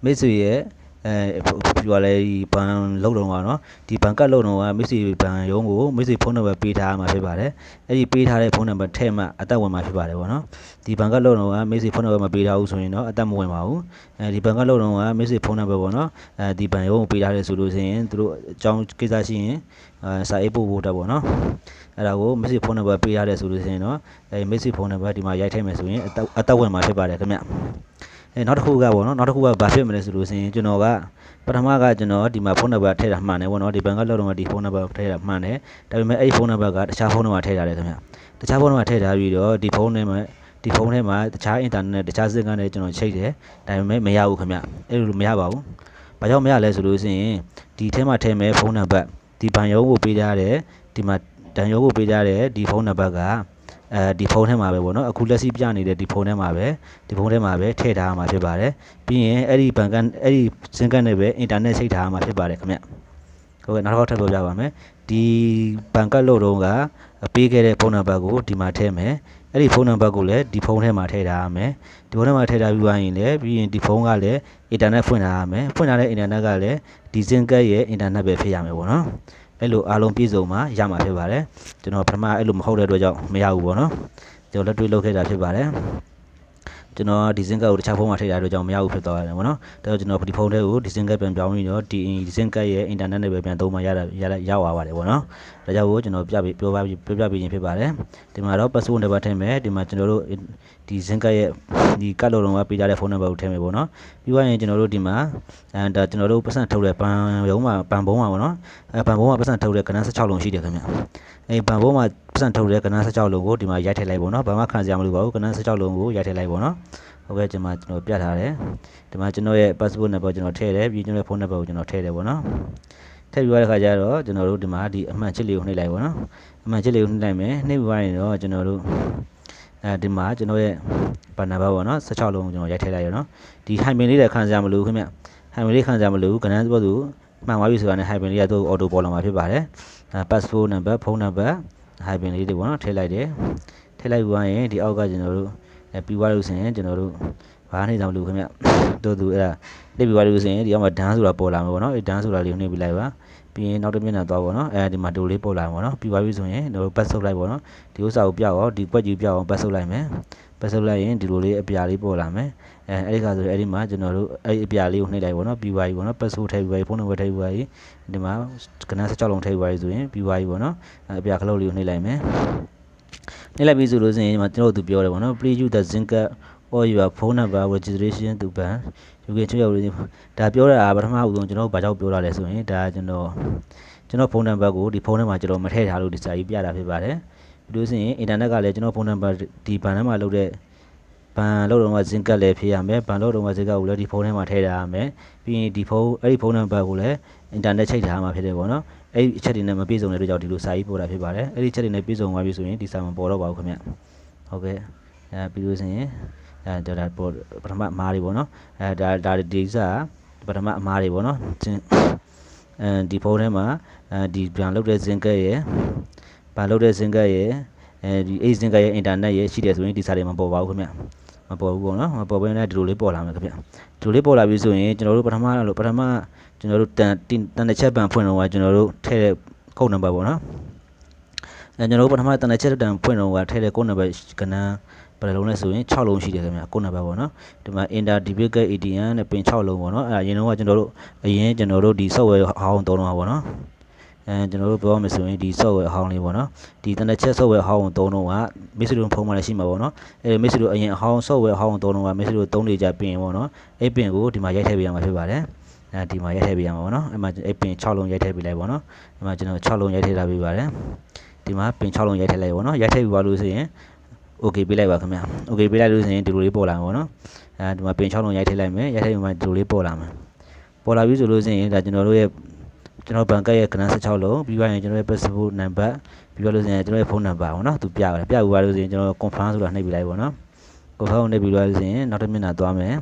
မိတ်ဆွေရဲ့အဲပြူကလည်းဒီဘန်လောက်တော့ကနော်ဒီဘန်ကတ်လောက်တော့ကမိတ်ဆွေဘန်ရုံးကိုမိတ်ဆွေဖုန်းနံပါတ်ပေးထားမှာဖြစ်ပါတယ်အဲ့ဒီပေးထားတဲ့ဖုန်းနံပါတ်ထည့်မှအသက်ဝင်မှာဖြစ်ပါတယ်ပေါ့နော်ဒီဘန်ကတ်လောက်တော့ကမိတ်ဆွေဖုန်းနံပါတ်မပေးထားဘူးဆိုရင်တော့အသက်မဝင်ပါဘူးအဲဒီဘန်ကတ်လောက်တော့ကမိတ်ဆွေဖုန်းနံပါတ်ပေါ့နော်အဲဒီဘန်ရုံးကိုပေးထားတယ်ဆိုလို့ရှိရင်သူတို့အကြောင်းကိစ္စရှိရင်အဲစာအေးပို့ဖို့တက်ပေါ့နော်အဲ့ဒါကို message phone number ပေးရတယ်ဆိုလို့ရှိရင်တော့အဲ message phone number ဒီမှာရိုက်ထည့်မယ်ဆိုရင်အသက်အသက်ဝင်မှာဖြစ်ပါတယ်ခင်ဗျအဲနောက်တစ်ခုကပေါ့နော်နောက်တစ်ခုကဘာဖြစ်မလဲဆိုလို့ဆိုရင်ကျွန်တော်ကပထမကကျွန်တော်ဒီမှာဖုန်းနံပါတ်ထည့်တာမှန်တယ်ပေါ့နော်ဒီဘန်ကလောက်တော့ဒီဖုန်းနံပါတ်ထည့်တာမှန်တယ်ဒါပေမဲ့အဲ့ဒီဖုန်းနံပါတ်ကတခြားဖုန်းနံပါတ်ထည့်ထားတယ်ခင်ဗျတခြားဖုန်းနံပါတ်ထည့်ထားပြီးတော့ဒီဖုန်းထဲမှာဒီဖုန်းထဲမှာတခြားအင်တာနက်တခြားစက်ကမ်းတွေကျွန်တော်ချိန်တယ်ဒါပေမဲ့မရဘူးခင်ဗျအဲ့လိုမရပါဘူးဘာကြောင့်မရလဲဆိုလို့ဆိုရင်ဒီထဲမှာထည့်မဲ့ဖုန်းနံပါတ်ဒီဘန်ရုံးကိုပေးထားတယ်ဒီမှာဒန်ရုံးကိုပေးထားတယ်ဒီဖုန်းနံပါတ်ကအဲဒီဖုန်းထဲမှာပဲပေါ့နော်အခုလက်ရှိပြနေတဲ့ဒီဖုန်းထဲမှာပဲဒီဖုန်းထဲမှာပဲထည့်ထားရမှာဖြစ်ပါတယ်ပြီးရင်အဲ့ဒီဘဏ်ကအဲ့ဒီစင်ကတ်နဲ့ပဲအင်တာနက်ချိန်ထားရမှာဖြစ်ပါတယ်ခင်ဗျဟုတ်ကဲ့နောက်တစ်ခါထပ်ပြောပြပါမယ်ဒီဘဏ်ကတ်လို့တုန်းကပေးခဲ့တဲ့ဖုန်းနံပါတ်ကိုဒီမှာထည့်မယ်အဲ့ဒီဖုန်းနံပါတ်ကိုလည်းဒီဖုန်းထဲမှာထည့်ထားရမယ်ဒီဖုန်းထဲမှာထည့်ထားပြီးသွားရင်လည်းပြီးရင်ဒီဖုန်းကလည်းအင်တာနက်ဖွင့်ထားရမယ်ဖွင့်ထားတဲ့အင်တာနက်ကလည်းဒီစင်ကတ်ရဲ့အင်တာနက်ပဲဖြစ်ရမယ်ပေါ့နော်အဲ့လိုအားလုံးပြည့်စုံမှရမှာဖြစ်ပါတယ်ကျွန်တော်ပထမအဲ့လိုမဟုတ်တဲ့အတွက်ကြောင့်မရဘူးပေါ့နော်ကျွန်တော်လက်တွေ့လုပ်ခဲ့တာဖြစ်ပါတယ်ကျွန်တော်ဒီဇင်ကတ်ကိုတခြားဖုန်းမှာထည့်ရတဲ့ကြောင့်မရဘူးဖြစ်သွားတယ်ဗောနော်ဒါကြောင့်ကျွန်တော်ဒီဖုန်းထဲကိုဒီဇင်ကတ်ပြန်ပြောင်းပြီးတော့ဒီဒီဇင်ကတ်ရဲ့ internet နဲ့ပဲပြန်သုံးမှရတာရရောက်သွားပါတယ်ဗောနော်ဒါကြောင့်ကျွန်တော်ပြပြပြောပြပြပြပြခြင်းဖြစ်ပါတယ်ဒီမှာတော့ password number ထည့်မယ်ဒီမှာကျွန်တော်တို့ဒီဇင်ကတ်ရဲ့ဒီကတ်လုံးလုံးကပေးကြတဲ့ဖုန်းနံပါတ်ကိုထည့်မယ်ဗောနော်ပြီးွားရင်ကျွန်တော်တို့ဒီမှာအဲဒါကျွန်တော်တို့ပတ်စံထုတ်တဲ့ဘန်ရုံးမှာဘန်ဘုံမှာဗောနော်အဲဘန်ဘုံမှာပတ်စံထုတ်တဲ့ကဏ္ဍ16လုံးရှိတယ်ခင်ဗျအဲဘန်ဘုံမှာပတ်စံထုတ်တဲ့ကဏ္ဍ16လုံးကိုဒီမှာရိုက်ထည့်လိုက်ပေါ့နော်ဘာမှခံစရာမလိုပါဘူးကဏ္ဍ16လုံးကိုရိုက်ထည့်လိုက်ပေါ့နော်ဟုတ်ကဲ့ကျွန်မကျွန်တော်ပြထားတယ်ဒီမှာကျွန်တော်ရဲ့ passport number ကျွန်တော်ထည့်တယ်ပြီးကျွန်တော်ဖုန်းနံပါတ်ကိုကျွန်တော်ထည့်တယ်ပေါ့နော်ထည့်ပြီးသွားတဲ့ခါကျတော့ကျွန်တော်တို့ဒီမှာဒီအမှန်ချစ်လေးကိုနှိပ်လိုက်ပေါ့နော်အမှန်ချစ်လေးကိုနှိပ်လိုက်မယ်နှိပ်ပြီးသွားရင်တော့ကျွန်တော်တို့အဲဒီမှာကျွန်တော်ရဲ့ဘာနံပါတ်ပေါ့နော်16လုံးကိုကျွန်တော်ရိုက်ထည့်လိုက်ရနော်ဒီဟိုင်ပင်လေးတွေခံစားမလို့ခင်ဗျဟိုင်ပင်လေးခံစားမလို့ကဏ္ဍဘောသူမှန်သွားပြီဆိုတာနဲ့ဟိုင်ပင်လေးကတော့အော်တိုပေါ်လာမှာဖြစ်ပါတယ် passport number ဖုန်းနံပါတ် hyphen လေးတွေပေါ့နော်ထည့်လိုက်တယ်ထည့်လိုက်ပြီးရင်ဒီအောက်ကကျွန်တော်တို့အဲပြီးသွားလို့ဆိုရင်ကျွန်တော်တို့ဘာနေဆောင်လို့ခင်ဗျတို့သူအဲ့ဒါနှိပ်ပြီးသွားလို့ဆိုရင်ဒီအောက်မှာဒန်းဆိုတာပေါ်လာမှာပေါ့နော်အဲဒန်းဆိုတာလေးကိုနှိပ်ပြီးလိုက်ပါပြီးရင်နောက်တစ်မျက်နှာသွားပေါ့နော်အဲဒီမှာဒိုလေးပေါ်လာမှာပေါ့နော်ပြီးသွားပြီဆိုရင်တို့ပတ်ဆုပ်လိုက်ပေါ့နော်ဒီဥစ္စာကိုပြောက်အောင်ဒီကွက်ကြီးပြောက်အောင်ပတ်ဆုပ်လိုက်မယ်ပတ်ဆုပ်လိုက်ရင်ဒီလိုလေးအပြာလေးပေါ်လာမယ်အဲအဲ့ဒီကဆိုရင်အဲ့ဒီမှာကျွန်တော်တို့အဲ့ဒီအပြာလေးကိုနှိပ်လိုက်ပေါ့နော်ပြီးပါပြီပေါ့နော် password ထည့်ပြီးပါပြီဖုန်းနံပါတ်ထည့်ပြီးပါပြီဒီမှာကနန်း16လုံးထည့်ပြီးပါပြီဆိုရင်ပြီးပါပြီပေါ့နော်အပြာခလုတ်လေးကိုနှိပ်လိုက်မယ်နှိပ်လိုက်ပြီဆိုလို့ဆိုရင်ဒီမှာကျွန်တော်တို့ပြောတယ်ပေါ့နော် please use the zinc or your phone number registration to ban ယူကချုပ်ရောက်လို့ဒါပြောတာပထမဦးဆုံးကျွန်တော်ဘာကြောင့်ပြောတာလဲဆိုရင်ဒါကျွန်တော်ကျွန်တော်ဖုန်းနံပါတ်ကိုဒီဖုန်းထဲမှာကျွန်တော်မထည့်ထားလို့ဒီစာကြီးပြတာဖြစ်ပါတယ်ဒီလိုဆိုရင်အင်တာနက်ကလည်းကျွန်တော်ဖုန်းနံပါတ်ဒီဘန်ထဲမှာလုပ်တဲ့ဘန်လောက်တော့ကဇင်ကတ်လည်းဖြည့်ရမယ်ဘန်လောက်တော့ကဇင်ကတ်ကိုလည်းဒီဖုန်းထဲမှာထည့်ထားရမယ်ပြီးရင်ဒီဖုန်းအဲ့ဒီဖုန်းနံပါတ်ကိုလည်းအင်တာနက်ချိတ်ထားမှာဖြစ်တယ်ပေါ့နော်အဲ့ဒီအချက်တွေနဲ့မပြည့်စုံတဲ့အတွက်ကြောင့်ဒီလိုစာရေးပို့တာဖြစ်ပါတယ်အဲ့ဒီချက်တွေနဲ့ပြည့်စုံသွားပြီဆိုရင်ဒီစာမပေါ်တော့ပါဘူးခင်ဗျဟုတ်ကဲ့အဲပြီးလို့ဆိုရင်အဲဒါဒါပေါ်ပထမအမားတွေပေါ့နော်အဲဒါဒါဒီစာပထမအမားတွေပေါ့နော်အဲဒီဖုန်းထဲမှာအဲဒီပြန်လောက်တဲ့ဇင်ကတ်ရယ်ဘာလောက်တဲ့ဇင်ကတ်ရယ်အဲဒီအဲ့ဒီဇင်ကတ်ရယ်အင်တာနက်ရယ်ရှိတယ်ဆိုရင်ဒီစာတွေမပေါ်ပါဘူးခင်ဗျမပေါ်ဘူးပေါ့နော်မပေါ်ဘဲနဲ့ဒီလိုလေးပေါ်လာမယ်ခင်ဗျဒီလိုလေးပေါ်လာပြီဆိုရင်ကျွန်တော်တို့ပထမလို့ပထမကျွန်တော်တို့တန်တန်တစ်ချက်ပန်ဖွင့်တော့ကကျွန်တော်တို့ထည့်တဲ့ကုတ်နံပါတ်ပေါ့နော်အဲကျွန်တော်တို့ပထမတန်တစ်ချက်တန်ဖွင့်တော့ကထည့်တဲ့ကုတ်နံပါတ်ကဏ္ဍဘယ်လုံးလဲဆိုရင်6လုံးရှိတယ်ခင်ဗျာကိုနံပါတ်ပေါ့နော်ဒီမှာ inter duplicate adn နဲ့ပင်6လုံးပေါ့နော်အဲအရင်တော့ကျွန်တော်တို့အရင်ကျွန်တော်တို့ဒီ software ဟောင်းသုံးတော့ပါပေါ့နော်အဲကျွန်တော်တို့ပြောရမယ်ဆိုရင်ဒီ software အဟောင်းလေးပေါ့နော်ဒီတနက်ချက် software အဟောင်းကိုသုံးတော့က Mixdo ဖုန်းမှာလည်းရှိမှာပေါ့နော်အဲ Mixdo အရင်အဟောင်း software အဟောင်းကိုသုံးတော့က Mixdo သုံးနေကြပင်ပေါ့နော်အဲ့ပင်ကိုဒီမှာရိုက်ထည့်ပေးရမှာဖြစ်ပါတယ်အဲဒီမှာရိုက်ထည့်ပေးရမှာပေါ့နော်အဲ့မှာအဲ့ပင်6လုံးရိုက်ထည့်ပေးလိုက်ပေါ့နော်အဲ့မှာကျွန်တော်6လုံးရိုက်ထည့်ထားပေးပါတယ်ဒီမှာပင်6လုံးရိုက်ထည့်လိုက်ပေါ့နော်ရိုက်ထည့်ပြီးပါလို့ဆိုရင် okay ပေးလိုက်ပါခင်ဗျာ okay ပေးလိုက်လို့ဆိုရင်ဒီလိုလေးပေါ်လာမှာပေါ့နော်အဲဒီမှာပင်6လုံးရိုက်ထည့်လိုက်မယ်ရိုက်ထည့်ပြီးမှဒီလိုလေးပေါ်လာမှာပေါ်လာပြီဆိုလို့ဆိုရင်ဒါကျွန်တော်တို့ရဲ့ကျွန်တော်ဘဏ်ကရဲ့ကဏ္ဍ16လုံးပြီးပါရင်ကျွန်တော်ရဲ့ passport number ပြီးပါလို့ဆိုရင်ကျွန်တော်ရဲ့ဖုန်းနံပါတ်ပေါ့နော်သူပြပါတယ်ပြပြီးပါလို့ဆိုရင်ကျွန်တော် confirm ဆိုတာနှိပ်ပြလိုက်ပေါ့နော် confirm နှိပ်ပြီးပါလို့ဆိုရင်နောက်တစ်မျက်နှာသွားမယ်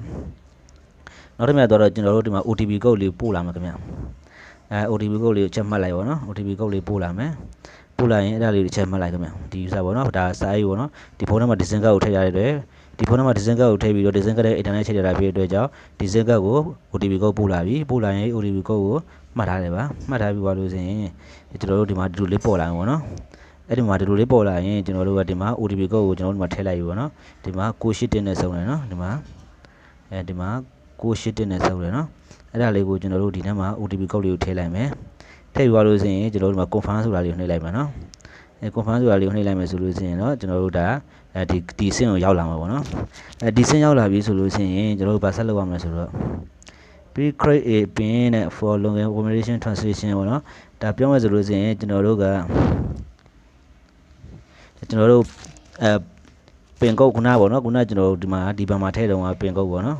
နောက်တစ်မျက်နှာသွားတော့ကျွန်တော်တို့ဒီမှာ OTP code လေးပို့လာမှာခင်ဗျအဲ OTP code လေးကိုချက်မှတ်လိုက်ပေါ့နော် OTP code လေးပို့လာမယ်ပို့လိုက်ရင်အဲ့ဒါလေးကိုချက်မှတ်လိုက်ခင်ဗျဒီ user ပေါ့နော်ဒါစာရေးပေါ့နော်ဒီဖုန်းနံပါတ် design card ကိုထည့်ရတဲ့အတွက်ဒီဖုန်းနံပါတ် design card ကိုထည့်ပြီးတော့ design card ရဲ့ internet ချက်ရတာဖြစ်တဲ့အတွက်ကြောင့် design card ကို OTP code ပို့လာပြီပို့လာရင် OTP code ကိုမှတ်ထားတယ်ပါမှတ်ထားပြီးသွားလို့ဆိုရင်ကျွန်တော်တို့ဒီမှာဒီလိုလေးပေါ်လာမှာပေါ့နော်အဲ့ဒီမှာဒီလိုလေးပေါ်လာရင်ကျွန်တော်တို့ကဒီမှာ OTP code ကိုကျွန်တော်တို့ဒီမှာထည့်လိုက်ပြီပေါ့နော်ဒီမှာ681နဲ့စုံတယ်နော်ဒီမှာအဲဒီမှာ681နဲ့စုံတယ်နော်အဲ့ဒါလေးကိုကျွန်တော်တို့ဒီထဲမှာ OTP code လေးကိုထည့်လိုက်မယ်ထည့်ပြီးသွားလို့ဆိုရင်ကျွန်တော်တို့ဒီမှာ confirm ဆိုတာလေးကိုနှိပ်လိုက်မယ်နော်အဲ confirm ဆိုတာလေးကိုနှိပ်လိုက်မယ်ဆိုလို့ရှိရင်တော့ကျွန်တော်တို့ဒါအဲဒီဒီဆင့်ကိုရောက်လာမှာပေါ့နော်အဲဒီဆင့်ရောက်လာပြီဆိုလို့ရှိရင်ကျွန်တော်တို့ဗာဆက်လုပ်ရမယ်ဆိုတော့ pre-grade A ပင်နဲ့ for longer formulation translation ပေါ့နော်ဒါပြောမယ်ဆိုလို့ဆိုရင်ကျွန်တော်တို့ကကျွန်တော်တို့အဲပင်ကုတ်ခုနပေါ့နော်ခုနကျွန်တော်တို့ဒီမှာဒီဘက်မှာထည့်တော့မှာပင်ကုတ်ပေါ့နော်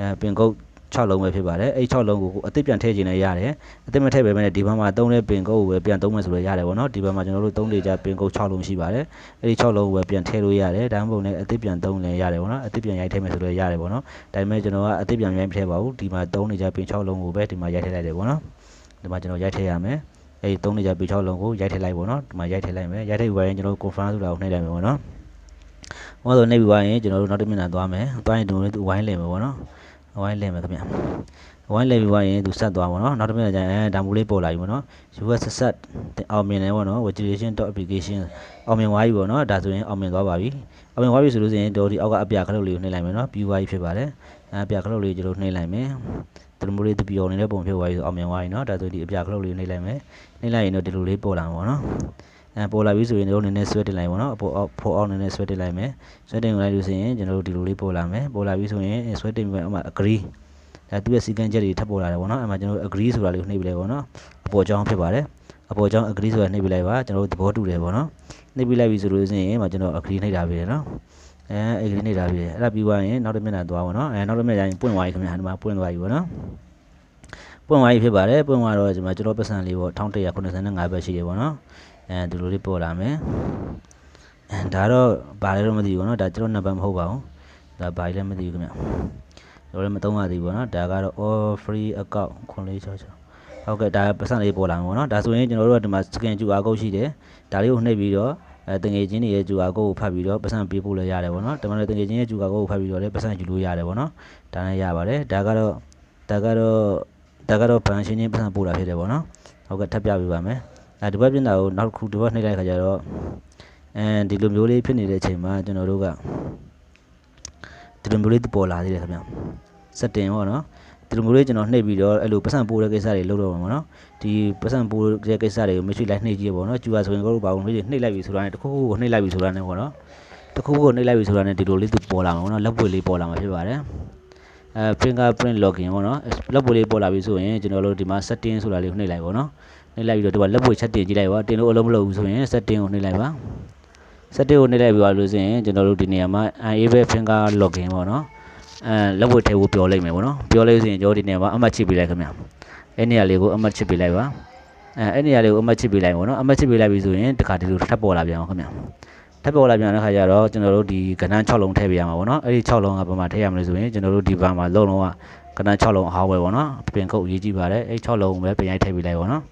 အဲပင်ကုတ်6လုံးပဲဖြစ်ပါတယ်အဲ့6လုံးကိုအသစ်ပြန်ထည့်ခြင်းလည်းရတယ်အသစ်မထည့်ပဲမဲ့ဒီဘက်မှာ3တဲ့ပင်ကုတ်ကိုပဲပြန်သုံးမယ်ဆိုလည်းရတယ်ပေါ့နော်ဒီဘက်မှာကျွန်တော်တို့3လေကြပင်ကုတ်6လုံးရှိပါတယ်အဲ့ဒီ6လုံးကိုပဲပြန်ထည့်လို့ရတယ်ဒါမှမဟုတ်လည်းအသစ်ပြန်သုံးလည်းရတယ်ပေါ့နော်အသစ်ပြန်ရိုက်ထည့်မယ်ဆိုလည်းရတယ်ပေါ့နော်ဒါပေမဲ့ကျွန်တော်ကအသစ်ပြန်ရိုက်မထည့်ပါဘူးဒီမှာ3လေကြပင်6လုံးကိုပဲဒီမှာရိုက်ထည့်လိုက်တယ်ပေါ့နော်ဒီမှာကျွန်တော်ရိုက်ထည့်ရမယ်အဲ့ဒီ3နေကြပေ6လုံးကိုရိုက်ထည့်လိုက်ပေါ့နော်ဒီမှာရိုက်ထည့်လိုက်မယ်ရိုက်ထည့်ပြီးပါရင်ကျွန်တော် confirm ဆိုတာကိုနှိပ်လိုက်မယ်ပေါ့နော်ဟောဆိုနှိပ်ပြီးပါရင်ကျွန်တော်တို့နောက်တစ်မျက်နှာသွားမယ်သွားရင်ဒီလိုလေးဝိုင်းလည်မယ်ပေါ့နော်ဝိုင်းလဲမယ်ခင်ဗျဝိုင်းလဲပြီးသွားရင်သူဆက်သွားပါတော့နောက်တစ်မျက်နှာကျရင်ဒါမိုးလေးပေါ်လာပြီပေါ့နော် US ဆက်အောင်မြင်တယ်ပေါ့နော် registration.application အောင်မြင်သွားပြီပေါ့နော်ဒါဆိုရင်အောင်မြင်သွားပါပြီအောင်မြင်သွားပြီဆိုလို့ဆိုရင်တို့ဒီအောက်ကအပြခလုတ်လေးကိုနှိမ့်လိုက်မယ်နော် view ဖြစ်ပါတယ်အဲအပြခလုတ်လေးကိုကျွန်တော်နှိမ့်လိုက်မယ်ဒါမိုးလေးတပြော်နေတဲ့ပုံဖြစ်သွားပြီဆိုအောင်မြင်သွားပြီနော်ဒါဆိုဒီအပြခလုတ်လေးနှိမ့်လိုက်မယ်နှိမ့်လိုက်ရင်တော့ဒီလိုလေးပေါ်လာမှာပေါ့နော်အဲပေါ်လာပြီဆိုရင်တို့နည်းနည်းဆွဲတင်လိုက်ပါတော့အပေါ်အောက်ဖော်အောက်နည်းနည်းဆွဲတင်လိုက်မယ်ဆွဲတင်လိုက်လို့ဆိုရင်ကျွန်တော်တို့ဒီလိုလေးပေါ်လာမယ်ပေါ်လာပြီဆိုရင်ဆွဲတင်ပြီးအမှ agree ဒါသူရဲ့စီကံချက်တွေထပ်ပေါ်လာတယ်ပေါ့နော်အဲ့မှာကျွန်တော်တို့ agree ဆိုတာလေးကိုနှိပ်ပြလိုက်ပေါ့နော်အပေါ်ကြောင်းဖြစ်ပါတယ်အပေါ်ကြောင်း agree ဆိုတာနှိပ်ပြလိုက်ပါကျွန်တော်တို့သဘောတူတယ်ပေါ့နော်နှိပ်ပြလိုက်ပြီဆိုလို့ဆိုရင်မှကျွန်တော် agree နှိပ်တာပဲနော်အဲ agree နှိပ်တာပဲအဲ့ဒါပြီးသွားရင်နောက်တစ်မျက်နှာသွားပေါ့နော်အဲနောက်တစ်မျက်နှာရင်ပွင့်သွားပြီခင်ဗျာဒီမှာပွင့်သွားပြီပေါ့နော်ပွင့်ဝိုင်းဖြစ်ပါတယ်ပွင့်ဝိုင်းတော့ဒီမှာကျွန်တော်ပတ်စံလေးပေါ့1185ပဲရှိတယ်ပေါ့နော်အဲဒီလိုလေးပေါ်လာမယ်ဒါတော့ဘာလဲတော့မသိဘူးเนาะဒါကျွန်တော်နံပါတ်မဟုတ်ပါဘူးဒါဘာလဲမသိဘူးခင်ဗျကျွန်တော်လည်းမသုံးရသေးဘူးเนาะဒါကတော့ all free account 9666ဟုတ်ကဲ့ဒါပတ်စံလေးပေါ်လာမှာပေါ့နော်ဒါဆိုရင်ကျွန်တော်တို့ကဒီမှာ scan QR code ရှိတယ်ဒါလေးကိုနှိပ်ပြီးတော့အဲတငွေချင်းတွေရဲ့ QR code ကိုဖတ်ပြီးတော့ပတ်စံပေးဖို့လည်းရတယ်ပေါ့နော်ဒီမှာလည်းတငွေချင်းရဲ့ QR code ကိုဖတ်ပြီးတော့လည်းပတ်စံယူလို့ရတယ်ပေါ့နော်ဒါနဲ့ရပါတယ်ဒါကတော့ဒါကတော့ဒါကတော့ဘန်ရှင်းချင်းပတ်စံပို့တာဖြစ်တယ်ပေါ့နော်ဟုတ်ကဲ့ထပ်ပြပေးပါမယ်အဲဒီဘက်ပြင်တာကိုနောက်တစ်ခုဒီဘက်နှိပ်လိုက်ခါကျတော့အဲဒီလိုမျိုးလေးဖြစ်နေတဲ့အချိန်မှာကျွန်တော်တို့ကဒီလိုမျိုးလေးပေါ်လာသေးတယ်ခင်ဗျစက်တင်ပေါ့နော်ဒီလိုမျိုးလေးကျွန်တော်နှိပ်ပြီးတော့အဲ့လိုပတ်စံပိုးတဲ့ကိစ္စတွေလုပ်တော့မှာပေါ့နော်ဒီပတ်စံပိုးတဲ့ကိစ္စတွေကိုမရှိလိုက်နှိပ်ကြည့်ပေါ့နော်ကျူပါဆိုရင်ကိုတို့ဘာလို့နှိပ်နှိပ်လိုက်ပြီဆိုတာနဲ့တခုခုကိုနှိပ်လိုက်ပြီဆိုတာနဲ့ပေါ့နော်တခုခုကိုနှိပ်လိုက်ပြီဆိုတာနဲ့ဒီလိုလေးသူပေါ်လာမှာပေါ့နော်လက်ပွေလေးပေါ်လာမှာဖြစ်ပါတယ်အဲ fingerprint login ပေါ့နော်လက်ပွေလေးပေါ်လာပြီဆိုရင်ကျွန်တော်တို့ဒီမှာ setting ဆိုတာလေးကိုနှိပ်လိုက် ပေါ့နော်နှိပ်လိုက်ပြီးတော့ဒီမှာလက်ပွေ setting ကြည့်လိုက်ပါတင်လို့အလုံးမလုပ်ဘူးဆိုရင် setting ကိုနှိပ်လိုက်ပါ setting ကိုနှိပ်လိုက်ပြီးတော့လို့ဆိုရင်ကျွန်တော်တို့ဒီနေရာမှာ enable finger login ပေါ့နော်အဲလက်ပွေထဲကိုပြောလိုက်မယ်ပေါ့နော်ပြောလိုက်ဆိုရင်ကျွန်တော်ဒီနေရာမှာအမှတ်ချစ်ပေးလိုက်ခင်ဗျအဲ့နေရာလေးကိုအမှတ်ချစ်ပေးလိုက်ပါအဲအဲ့နေရာလေးကိုအမှတ်ချစ်ပေးလိုက်ပေါ့နော်အမှတ်ချစ်ပေးလိုက်ပြီဆိုရင်တခါတလေထပ်ပေါ်လာပြန်အောင်ခင်ဗျထပ်ပေါ်လာပြန်တဲ့ခါကျတော့ကျွန်တော်တို့ဒီကဏ္ဍ6လုံးထည့်ပေးရမှာပေါ့နော်အဲ့ဒီ6လုံးကဘာမှထည့်ရမလို့ဆိုရင်ကျွန်တော်တို့ဒီဘာမှာလုံးလုံးကကဏ္ဍ6လုံးအဟောင်းပဲပေါ့နော်ပင်ကုတ်အရေးကြီးပါတယ်အဲ့6လုံးပဲပင်ရိုက်ထည့်ပေးလိုက်ပေါ့နော်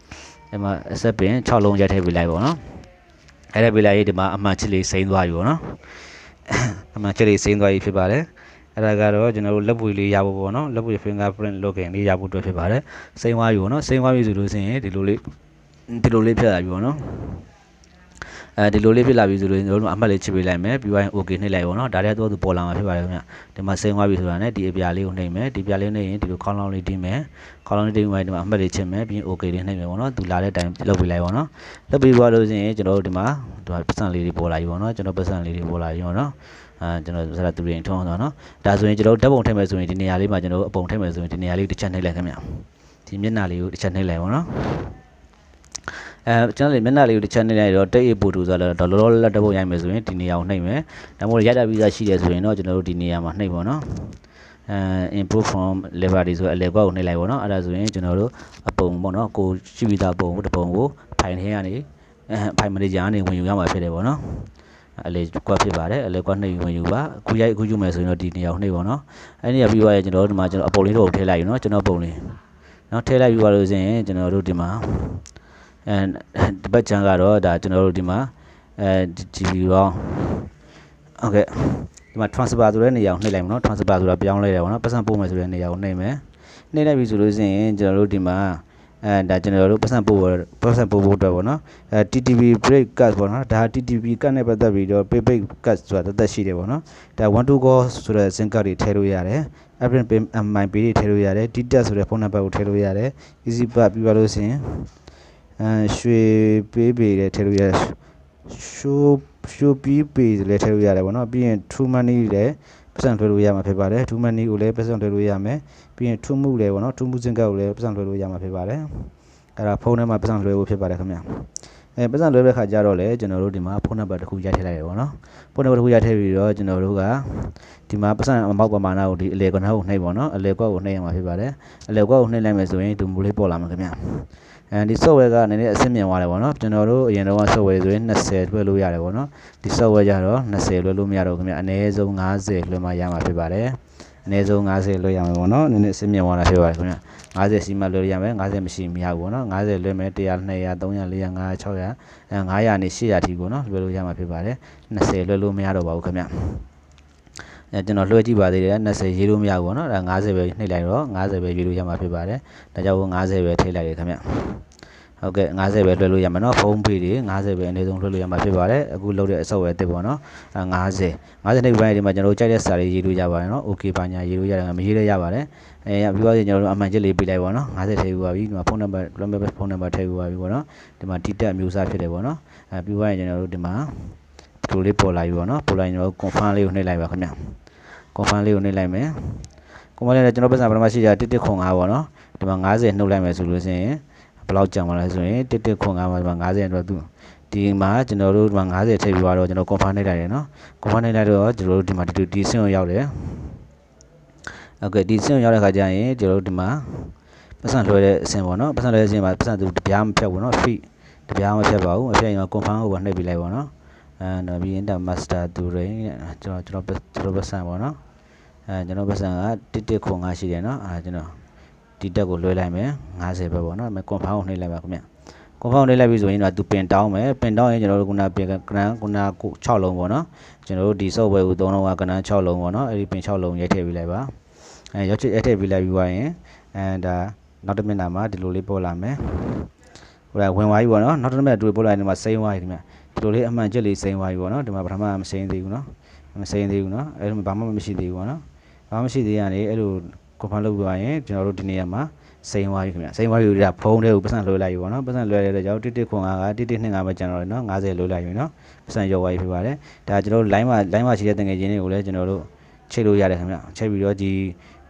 အဲ့မှာအဆက်ပင်6လုံးရိုက်ထည့်ပေးလိုက်ပေါ့နော်အဲ့ဒါပေးလိုက်ဒီမှာအမှန်ချစ်လေးစိမ့်သွားပြီပေါ့နော်အမှန်ချစ်လေးစိမ့်သွားပြီဖြစ်ပါတယ်အဲ့ဒါကတော့ကျွန်တော်တို့လက်ပွေလေးရဖို့ပေါ့နော်လက်ပွေ fingerprint login လေးရဖို့အတွက်ဖြစ်ပါတယ်စိမ့်သွားပြီပေါ့နော်စိမ့်သွားပြီဆိုလို့ရှိရင်ဒီလိုလေးဒီလိုလေးဖြတ်ရပြီပေါ့နော်အဲဒီလိုလေးဖြစ်လာပြီဆိုလို့ကျွန်တော်တို့အမှတ်လေးချစ်ပေးလိုက်မယ်ပြီးရင် okay နှိပ်လိုက်ပေါ့နော်ဒါလည်းတော့သူပေါ်လာမှာဖြစ်ပါတယ်ခင်ဗျဒီမှာစိမ်းသွားပြီဆိုတာနဲ့ဒီအပြာလေးကိုနှိပ်မယ်ဒီပြာလေးနှိပ်ရင်ဒီလိုခေါင်းလောင်းလေးတင်းမယ်ခေါင်းလောင်းလေးတင်းပြီးရင်ဒီမှာအမှတ်လေးချစ်မယ်ပြီးရင် okay လေးနှိပ်မယ်ပေါ့နော်သူလာတဲ့အတိုင်းလုပ်ပေးလိုက်ပေါ့နော်လုပ်ပြီးသွားလို့ရှိရင်ကျွန်တော်တို့ဒီမှာဒီမှာပတ်စံလေးတွေပေါ်လာပြီပေါ့နော်ကျွန်တော်ပတ်စံလေးတွေပေါ်လာပြီပေါ့နော်အာကျွန်တော်ဆက်လာသူတွေထုံးအောင်ဆိုတော့နော်ဒါဆိုရင်ကျွန်တော်ဓာတ်ပုံထည့်မယ်ဆိုရင်ဒီနေရာလေးမှာကျွန်တော်အပုံထည့်မယ်ဆိုရင်ဒီနေရာလေးတစ်ချက်နှိပ်လိုက်ခင်ဗျဒီမျက်နှာလေးကိုတစ်ချက်နှိပ်လိုက်ပေါ့နော်အဲကျွန်တော်လည်းမျက်နှာလေးကိုတစ်ချက်နှိမ့်လိုက်တော့တိတ်အေးပို့တူဆိုတော့လောလောလတ်တပုတ်ရိုက်မယ်ဆိုရင်ဒီနေရာကိုနှိမ့်မယ်ဒါမှမဟုတ်ရိုက်တာပြီးသားရှိတယ်ဆိုရင်တော့ကျွန်တော်တို့ဒီနေရာမှာနှိမ့်ပါတော့အဲ improve from library ဆိုတဲ့အလဲကွက်ကိုနှိမ့်လိုက်ပါတော့အဲ့ဒါဆိုရင်ကျွန်တော်တို့အပုံပေါ့နော်ကိုရှိပြီးသားပုံကိုတပုံကိုဖိုင်ထဲကနေဖိုင်မန်နေဂျာကနေဝင်ယူရမှာဖြစ်တယ်ပေါ့နော်အလေကွက်ဖြစ်ပါတယ်အလေကွက်နှိပ်ဝင်ယူပါအခုရိုက်အခုယူမယ်ဆိုရင်တော့ဒီနေရာကိုနှိပ်ပါတော့အဲ့ဒီကပြီးသွားရင်ကျွန်တော်တို့ဒီမှာကျွန်တော်အပုံလေးတော့ထည့်လိုက်ယူနော်ကျွန်တော်ပုံလေးနော်ထည့်လိုက်ယူပါလို့ဆိုရင်ကျွန်တော်တို့ဒီမှာအဲတပတ်ချမ်းကတော့ဒါကျွန်တော်တို့ဒီမှာအဲဒီရောဟုတ်ကဲ့ဒီမှာ transfer ဆိုတဲ့နေရာကိုနှိပ်လိုက်မယ်နော် transfer ဆိုတာပြောင်းလဲတယ်ပေါ့နော်ပတ်စံပို့မယ်ဆိုတဲ့နေရာကိုနှိပ်မယ်နှိပ်လိုက်ပြီဆိုလို့ရှိရင်ကျွန်တော်တို့ဒီမှာအဲဒါကျွန်တော်တို့ပတ်စံပို့ပတ်စံပို့ဖို့အတွက်ပေါ့နော်အဲ TTP break cut ပေါ့နော်ဒါ TTP cut နဲ့ပတ်သက်ပြီးတော့ pay pay cut ဆိုတာတသက်ရှိတယ်ပေါ့နော်ဒါ one two call ဆိုတဲ့ sim card တွေထည့်လို့ရတယ် apple pay mip တွေထည့်လို့ရတယ် dtac ဆိုတဲ့ဖုန်းနံပါတ်ကိုထည့်လို့ရတယ် easy pass ပြီးပါလို့ရှိရင်ရွှေပေးပေလည်းထည့်လို့ရတယ်ရှိုးရှိုးပြီးပေလည်းထည့်လို့ရတယ်ပေါ့နော်ပြီးရင် true money လည်းပတ်စံလွှဲလို့ရမှာဖြစ်ပါတယ် true money ကိုလည်းပတ်စံလွှဲလို့ရမယ်ပြီးရင် true move လည်းပေါ့နော် true move စင်ကတ်ကိုလည်းပတ်စံလွှဲလို့ရမှာဖြစ်ပါတယ်အဲ့ဒါဖုန်းထဲမှာပတ်စံလွှဲဖို့ဖြစ်ပါတယ်ခင်ဗျအဲပတ်စံလွှဲတဲ့ခါကျတော့လေကျွန်တော်တို့ဒီမှာဖုန်းနံပါတ်တစ်ခုရိုက်ထည့်လိုက်ရပါတော့ဖုန်းနံပါတ်တစ်ခုရိုက်ထည့်ပြီးတော့ကျွန်တော်တို့ကဒီမှာပတ်စံအမောက်ပမာဏကိုဒီအလေကွန်နာကိုနှိပ်ပါတော့အလေကွက်ကိုနှိပ်ရမှာဖြစ်ပါတယ်အလေကွက်ကိုနှိပ်လိုက်မယ်ဆိုရင်ဒီမူလေးပေါ်လာမှာခင်ဗျအဲဒီ software ကနည်းနည်းအဆင့်မြင့်သွားတယ်ပေါ့နော်ကျွန်တော်တို့အရင်တော့ software ဆိုရင်20လွှဲလို့ရတယ်ပေါ့နော်ဒီ software ကြတော့20လွှဲလို့မရတော့ခင်ဗျအနည်းဆုံး50လွှဲမှရမှာဖြစ်ပါတယ်အနည်းဆုံး50လွှဲရမယ်ပေါ့နော်နည်းနည်းအဆင့်မြင့်သွားတာဖြစ်ပါတယ်ခင်ဗျ50စီမလွှဲရမယ်50မရှိမရဘူးပေါ့နော်50လွှဲမယ်100 200 300 400 500 600 900နဲ့800အထိပေါ့နော်လွှဲလို့ရမှာဖြစ်ပါတယ်20လွှဲလို့မရတော့ပါဘူးခင်ဗျအဲကျွန်တော်လွှဲကြည့်ပါသေးတယ်20ရေးလို့မရဘူးပေါ့နော်ဒါ50ပဲနှိပ်လိုက်တော့50ပဲရေးလို့ရမှာဖြစ်ပါတယ်ဒါကြောင့်50ပဲထည့်လိုက်ရခင်ဗျဟုတ်ကဲ့50ပဲလွှဲလို့ရမှာเนาะဖုန်းဖေးတွေ50ပဲအနည်းဆုံးလွှဲလို့ရမှာဖြစ်ပါတယ်အခုလုပ်တဲ့အဆော့ဝဲအစ်စ်ပေါ့เนาะ50 50နှစ်ပိုင်းဒီမှာကျွန်တော်တို့ကြိုက်တဲ့စာလေးရေးလို့ရပါတယ်เนาะ okay ပါညာရေးလို့ရတယ်မရေးလည်းရပါတယ်အဲပြီးတော့ကျွန်တော်တို့အမှန်ချက်လေးပေးလိုက်ပါเนาะ50ထည့်ယူပါပြီဒီမှာဖုန်းနံပါတ်လွှဲမဲ့ဖုန်းနံပါတ်ထည့်ယူပါပြီပေါ့เนาะဒီမှာ detail မျိုးစားဖြစ်တယ်ပေါ့เนาะအဲပြီးတော့ကျွန်တော်တို့ဒီမှာဒီလိုလေးပေါ်လာပြီပေါ့เนาะပေါ်လာရင်ကျွန်တော် confirm လေးကိုနှိပ်လိုက်ပါခင်ဗျ confirm လေးကိုနှိပ်လိုက်မယ် confirm လေးကကျွန်တော်ပတ်စံပထမရှိတာ1105ပေါ့เนาะဒီမှာ50နှုတ်လိုက်မယ်ဆိုလို့ရှိရင်ဘယ်လောက်ကြံပါလဲဆိုရင်တစ်တစ်ခွန်ကမှ50အတွက်သူဒီမှာကျွန်တော်တို့ဒီမှာ50ထည့်ပြီးတော့ကျွန်တော် confirm နိုင်လိုက်တယ်နော် confirm နိုင်လိုက်တော့ကျွန်တော်တို့ဒီမှာဒီဒီဆင့်ကိုရောက်တယ်โอเคဒီဆင့်ကိုရောက်တဲ့ခါကျရင်ကျွန်တော်တို့ဒီမှာပတ်စံလွှဲတဲ့အဆင့်ပေါ့နော်ပတ်စံလွှဲတဲ့အဆင့်မှာပတ်စံသူတပြားမဖြတ်ဘူးနော် feed တပြားမဖြတ်ပါဘူးမဖြတ်ရင် confirm ကိုပါနှိပ်ပြီးလိုက်ပါနော်အဲတော့ဘီအင်တာမတ်စတာသူတွေကျွန်တော်ကျွန်တော်ကျွန်တော်ပတ်စံပေါ့နော်အဲကျွန်တော်ပတ်စံက115ရှိတယ်နော်အဲကျွန်တော်ဒီတက်ကိုလွှဲလိုက်မယ်90ပဲပေါ့နော်ဒါပေမဲ့ confirm ကိုနှိပ်လိုက်ပါခင်ဗျ confirm နှိပ်လိုက်ပြီဆိုရင်တော့သူပင်တောင်းမယ်ပင်တောင်းရင်ကျွန်တော်တို့ခုနပင်ကနန်းခုန6လုံးပေါ့နော်ကျွန်တော်တို့ဒီ software ကို3လုံးကကနန်း6လုံးပေါ့နော်အဲ့ဒီပင်6လုံးရိုက်ထည့်ပေးလိုက်ပါအဲရိုက်ထည့်ရိုက်ထည့်ပေးလိုက်ပြီးွားရင်အဲဒါနောက်တစ်မိနစ်မှာဒီလိုလေးပေါ်လာမယ်ဟိုကဝင်သွားပြီပေါ့နော်နောက်တစ်မိနစ်တွေ့ပေါ်လာရင်ဒီမှာစိမ့်သွားပြီခင်ဗျဒီလိုလေးအမှန်ကျက်လေးစိမ့်သွားပြီပေါ့နော်ဒီမှာပထမမစိမ့်သေးဘူးနော်မစိမ့်သေးဘူးနော်အဲ့လိုဘာမှမရှိသေးဘူးပေါ့နော်ဘာမှမရှိသေးရနေအဲ့လို confirm လုပ်သွားရင်ကျွန်တော်တို့ဒီနေရာမှာစိန်ဝါရီခင်ဗျာစိန်ဝါရီကဖုန်းတွေကိုပတ်စံလွှဲလိုက်ယူပါနော်ပတ်စံလွှဲလိုက်တဲ့ကြောင့်1195က1125ပဲကျွန်တော်တို့နော်90လွှဲလိုက်ယူနော်ပတ်စံရော်ဝါရီဖြစ်ပါတယ်ဒါကျွန်တော်တို့ line မှာ line မှာရှိတဲ့တငယ်ချင်းတွေကိုလည်းကျွန်တော်တို့ချိတ်လို့ရတယ်ခင်ဗျာချိတ်ပြီးတော့ဒီ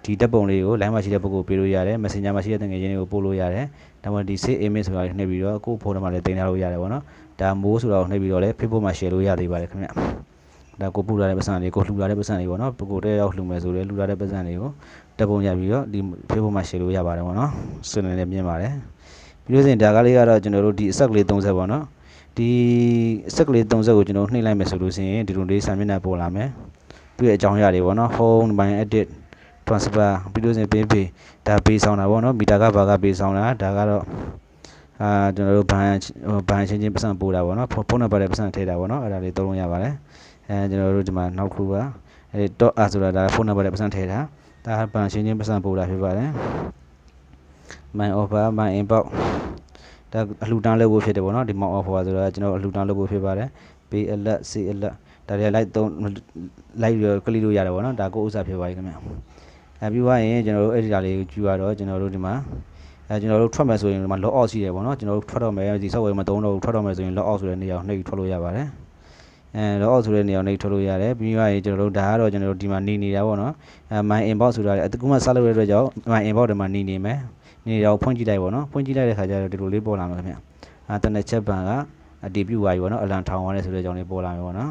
ဒီတပ်ပုံလေးကို line မှာရှိတဲ့ပုဂ္ဂိုလ်ပေးလို့ရတယ် messenger မှာရှိတဲ့တငယ်ချင်းတွေကိုပို့လို့ရတယ်ဒါမှဒီ save image ဆိုတာကိုနှိပ်ပြီးတော့ကိုယ့်ဖုန်းထဲမှာလည်းတင်ထားလို့ရတယ်ပေါ့နော်ဒါမိုးဆိုတာကိုနှိပ်ပြီးတော့လည်း Facebook မှာ share လို့ရသေးပါတယ်ခင်ဗျာဒါကိုပူလာတဲ့ပတ်စံလေးကိုလှူလာတဲ့ပတ်စံလေးပေါ့နော်ကိုတဲ့ရောက်လှူမယ်ဆိုတော့လှူလာတဲ့ပတ်စံလေးကိုတက်ပုံရပြီးတော့ဒီ Facebook မှာ share လို့ရပါတယ်ပေါ့နော်ဆွေးနွေးလည်းမြင်ပါတယ်ပြီးလို့ဆိုရင်ဒါကလေးကတော့ကျွန်တော်တို့ဒီအဆက်ကလေး30ပေါ့နော်ဒီအဆက်ကလေး30ကိုကျွန်တော်နှိမ့်လိုက်မယ်ဆိုလို့ဆိုရင်ဒီလိုလေးစာမျက်နှာပေါ်လာမယ်သူ့ရဲ့အကြောင်းအရာတွေပေါ့နော် home by edit transfer ပြီးလို့ဆိုရင် pay pay ဒါပေးဆောင်တာပေါ့နော်မီတာကဘာကပေးဆောင်တာဒါကတော့အာကျွန်တော်တို့ဘန်ဘန်ချင်းချင်းပတ်စံပို့တာပေါ့နော်ဖုန်းနံပါတ်နဲ့ပတ်စံထည့်တာပေါ့နော်အဲ့ဒါလေးသုံးလို့ရပါတယ်အဲကျွန်တော်တို့ဒီမှာနောက်ခုပါအဲ dot r ဆိုတာဒါဖုန်းနံပါတ်နဲ့ပတ်စံထည့်တာဒါပန်ရှင်းချင်းပတ်စံပို့တာဖြစ်ပါတယ် my offer my inbox ဒါအလှူတန်းလုပ်ဖို့ဖြစ်တယ်ပေါ့နော်ဒီ my offer ဆိုတာကျွန်တော်အလှူတန်းလုပ်ဖို့ဖြစ်ပါတယ် pay alert see alert ဒါတွေ like သုံး like ပြီးတော့ click လို့ရတယ်ပေါ့နော်ဒါကိုဥစားဖြစ်ပါပြီခင်ဗျအဲပြီးွားရင်ကျွန်တော်တို့အဲ့ဒီဒါလေးကိုကြည့်ရတော့ကျွန်တော်တို့ဒီမှာအဲကျွန်တော်တို့ထွက်မယ်ဆိုရင်ဒီမှာ log out ရှိတယ်ပေါ့နော်ကျွန်တော်တို့ထွက်တော့မယ်ဒီ software မသုံးတော့ဘူးထွက်တော့မယ်ဆိုရင် log out ဆိုတဲ့နေရာကိုနှိပ်ထွက်လို့ရပါတယ်အဲတော့ဆိုတဲ့နေရာနှိပ်ထုတ်လို့ရတယ်ပြီးတော့ကျွန်တော်တို့ဒါကတော့ကျွန်တော်တို့ဒီမှာနေနေတာပေါ့နော်အဲ my inbox ဆိုတာလေအတကူမှဆက်လုပ်ရတဲ့အတွက်ကြောင့် my inbox ဒီမှာနေနေမယ်နေတော့ဖွင့်ကြည့်လိုက်ပေါ့နော်ဖွင့်ကြည့်လိုက်တဲ့ခါကျတော့ဒီလိုလေးပေါ်လာမှာခင်ဗျအဲတနက်ချက်ပန်ကအတီးပြူသွားပြီပေါ့နော်အလံထောင်သွားတယ်ဆိုတဲ့ကြောင့်လေးပေါ်လာမှာပေါ့နော်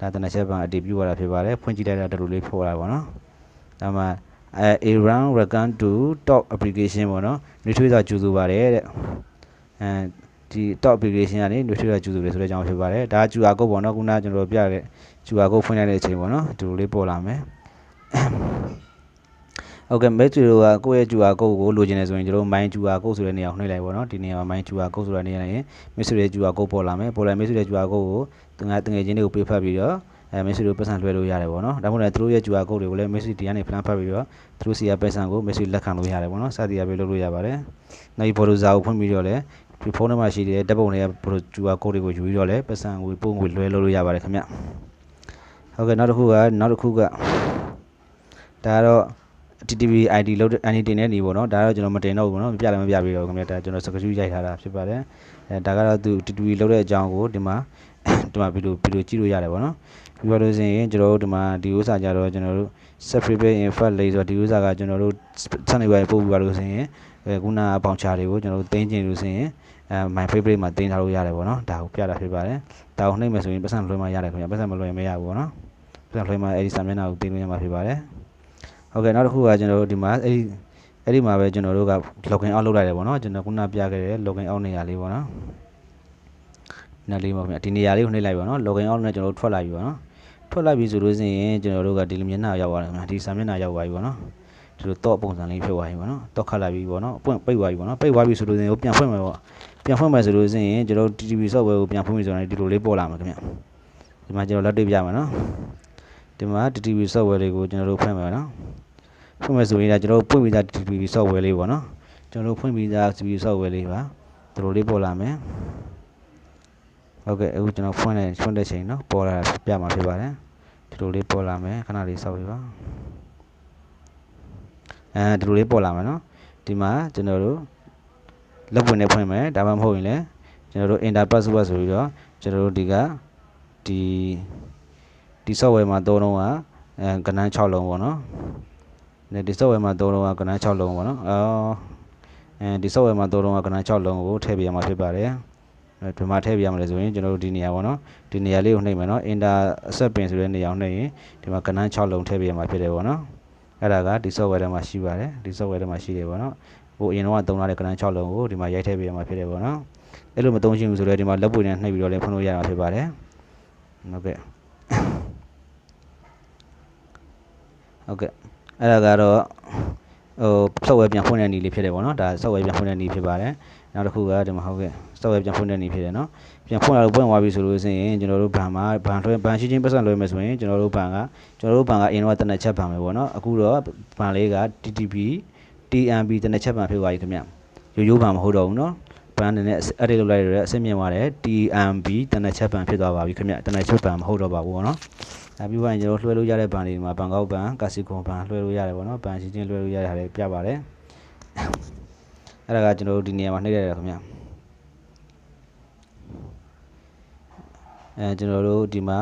ဒါတနက်ချက်ပန်အတီးပြူသွားတာဖြစ်ပါတယ်ဖွင့်ကြည့်လိုက်တာဒီလိုလေးပေါ်လာပေါ့နော်ဒါမှအဲ Iran Recon to Top Application ပေါ့နော်နေထွေးစာကြိုဆိုပါတယ်တဲ့အဲဒီ top application ကနေ notification ကျူးဆိုတယ်ဆိုတဲ့အကြောင်းဖြစ်ပါတယ်ဒါက QR code ပေါ့နော်ခုနကကျွန်တော်ပြတဲ့ QR code ဖွင့်လိုက်တဲ့အချိန်ပေါ့နော်ဒီလိုလေးပေါ်လာမယ်ဟုတ်ကဲ့မဲကျူတို့ကကိုယ့်ရဲ့ QR code ကိုလိုချင်တယ်ဆိုရင်ကျွန်တော် main QR code ဆိုတဲ့နေရာကိုနှိပ်လိုက်ပါတော့ဒီနေရာမှာ main QR code ဆိုတဲ့နေရာနဲ့မဲကျူရဲ့ QR code ပေါ်လာမယ်ပေါ်လာမဲကျူရဲ့ QR code ကိုသူငါတငယ်ချင်းတွေကိုပေးဖက်ပြီးတော့အဲမဲဆီတို့ပတ်စံလွှဲလို့ရတယ်ပေါ့နော်ဒါမှမဟုတ်လည်းသူတို့ရဲ့ QR code တွေကိုလည်းမဲဆီဒီကနေဖလန်ဖတ်ပြီးတော့သူတို့စီကပတ်စံကိုမဲဆီလက်ခံလို့ရတယ်ပေါ့နော်စသည်အပြည့်လုပ်လို့ရပါတယ်နောက်ပြီး folder စာကိုဖွင့်ပြီးတော့လည်းဒီဖုန်းထဲမှာရှိတဲ့ဓာတ်ပုံတွေကဘလို QR code တွေကိုယူပြီးတော့လဲပတ်စံငွေပို့ငွေလွှဲလုပ်လို့ရပါတယ်ခင်ဗျဟုတ်ကဲ့နောက်တစ်ခုကနောက်တစ်ခုကဒါကတော့ TTP ID လောက် ID တင်တဲ့နေပေါ့နော်ဒါကတော့ကျွန်တော်မတင်တော့ဘူးနော်မပြလည်းမပြပြီးတော့ခင်ဗျဒါကျွန်တော်စကားစုရိုက်ထားတာဖြစ်ပါတယ်အဲဒါကတော့သူ TTP လောက်တဲ့အကြောင်းကိုဒီမှာဒီမှာဗီဒီယိုဗီဒီယိုကြည့်လို့ရတယ်ပေါ့နော်ပြီးတော့လို့ဆိုရင်ကျွန်တော်တို့ဒီမှာဒီဥစ္စာကြတော့ကျွန်တော်တို့ separate in fact လေးဆိုတော့ဒီဥစ္စာကကျွန်တော်တို့ဆက်နေပါပို့ပြီးပါလို့ဆိုရင်ခုနအပေါင်ချာတွေကိုကျွန်တော်တို့တင်းကျင်လို့ဆိုရင်အဲ my favorite မှာတင်ထားလို့ရတယ်ပေါ့နော်ဒါကိုပြတာဖြစ်ပါတယ်ဒါကိုနှိမ့်မယ်ဆိုရင်ပတ်စံလွှဲမှရတယ်ခင်ဗျပတ်စံမလွှဲမရဘူးပေါ့နော်ပတ်စံလွှဲမှအဲဒီစာမျက်နှာကိုတင်လို့ရမှာဖြစ်ပါတယ်ဟုတ်ကဲ့နောက်တစ်ခုကကျွန်တော်တို့ဒီမှာအဲဒီအဲ့ဒီမှာပဲကျွန်တော်တို့က login out လုပ်လိုက်တယ်ပေါ့နော်ကျွန်တော်ခုနပြခဲ့တဲ့ login out နေရာလေးပေါ့နော်နက်လေးပါခင်ဗျဒီနေရာလေးကိုနှိမ့်လိုက်ပါနော် login out နဲ့ကျွန်တော်တို့ထွက်လာပြီပေါ့နော်ထွက်လိုက်ပြီဆိုလို့ရှိရင်ကျွန်တော်တို့ကဒီလိုမျက်နှာရောက်သွားတယ်မလားဒီစာမျက်နှာရောက်သွားပြီပေါ့နော်ဒီလိုတော့ပုံစံလေးဖြစ်သွားပြီပေါ့နော်တော့ခတ်လိုက်ပြီပေါ့နော်အပွင့်ပိတ်သွားပြီပေါ့နော်ပိတ်သွားပြီဆိုလို့ရှိရင်ပြန်ဖွင့်မယ်ပေါ့ပြန်ဖွင့်မယ်ဆိုလို့ရှိရင်ကျွန်တော် TTP software ကိုပြန်ဖွင့်ပြီဆိုရင်ဒီလိုလေးပေါ်လာမှာခင်ဗျဒီမှာကျွန်တော်လက်တွေ့ပြမယ်နော်ဒီမှာ TTP software လေးကိုကျွန်တော်တို့ဖွင့်မယ်နော်ဖွင့်မယ်ဆိုရင်ဒါကျွန်တော်တို့ဖွင့်ပြီးသား TTP software လေးပေါ့နော်ကျွန်တော်တို့ဖွင့်ပြီးသား TTP software လေးပါဒီလိုလေးပေါ်လာမယ်ဟုတ်ကဲ့အခုကျွန်တော်ဖွင့်လိုက်ဖွင့်တဲ့ချိန်เนาะပေါ်လာပြမှာဖြစ်ပါတယ်ဒီလိုလေးပေါ်လာမယ်ခဏလေးစောင့်ပြပါအဲဒီလိုလေးပေါ်လာမှာเนาะဒီမှာကျွန်တော်တို့လက်ပွင့်နဲ့ဖွင့်မယ်ဒါမှမဟုတ်ရင်လည်းကျွန်တော်တို့ inter password ဆိုပြီးတော့ကျွန်တော်တို့ဒီကဒီဒီ software မှာသုံးလုံးကအဲကဏ္ဍ6လုံးပေါ့နော်ဒီ software မှာသုံးလုံးကကဏ္ဍ6လုံးပေါ့နော်အော်အဲဒီ software မှာသုံးလုံးကကဏ္ဍ6လုံးကိုထည့်ပြရမှာဖြစ်ပါတယ်ဘယ်မှာထည့်ပြရမလဲဆိုရင်ကျွန်တော်တို့ဒီနေရာပေါ့နော်ဒီနေရာလေးကိုနှိပ်မယ်နော် enter set pin ဆိုတဲ့နေရာကိုနှိပ်ရင်ဒီမှာကဏ္ဍ6လုံးထည့်ပြရမှာဖြစ်တယ်ပေါ့နော်အဲ့ဒါကဒီ software ထဲမှာရှိပါတယ်ဒီ software ထဲမှာရှိတယ်ပေါ့နော်ဟိုအရင်တော့သုံးထားတဲ့ကဏ္ဍ6လုံးကိုဒီမှာရိုက်ထည့်ပြရမှာဖြစ်တယ်ပေါ့နော်အဲ့လိုမသုံးချင်ဘူးဆိုတော့ဒီမှာလက်ပွေနဲ့နှိပ်ပြီးတော့လည်းဖွင့်လို့ရတာဖြစ်ပါတယ်ဟုတ်ကဲ့ဟုတ်ကဲ့အဲ့ဒါကတော့ဟို software ပြန်ဖွင့်တဲ့နည်းလေးဖြစ်တယ်ပေါ့နော်ဒါ software ပြန်ဖွင့်တဲ့နည်းဖြစ်ပါတယ်နောက်တစ်ခုကဒီမှာဟုတ်ကဲ့ software ပြန်ဖွင့်တဲ့နေဖြစ်တယ်နော်ပြန်ဖွင့်လာလို့ပွင့်သွားပြီဆိုလို့ဆိုရင်ကျွန်တော်တို့ဘန်မှာဘန်ထွဲဘန်ရှိချင်းပတ်စံလွှဲမယ်ဆိုရင်ကျွန်တော်တို့ဘန်ကကျွန်တော်တို့ဘန်ကအရင်တော့တနက်ချက်ဘန်ပဲပေါ့နော်အခုတော့ဘန်လေးက TTP TMB တနက်ချက်ဘန်ဖြစ်သွားပြီခင်ဗျရိုးရိုးဘန်မဟုတ်တော့ဘူးနော်ဘန်နဲ့အဲ့ဒီလိုလိုက်ရတဲ့အဆင့်မြင့်သွားတယ် TMB တနက်ချက်ဘန်ဖြစ်သွားပါပြီခင်ဗျတနက်ချက်ဘန်မဟုတ်တော့ပါဘူးပေါ့နော်နောက်ပြီးတော့ကျွန်တော်လွှဲလို့ရတဲ့ဘန်တွေမှာဘန်ကောက်ဘန်ကာစီကွန်ဘန်လွှဲလို့ရတယ်ပေါ့နော်ဘန်ရှိချင်းလွှဲလို့ရတာလည်းပြပါတယ်အဲ့ဒါကကျွန်တော်တို့ဒီနေရာမှာနှိမ့်ရတယ်ခင်ဗျအဲကျွန်တော်တို့ဒီမှာ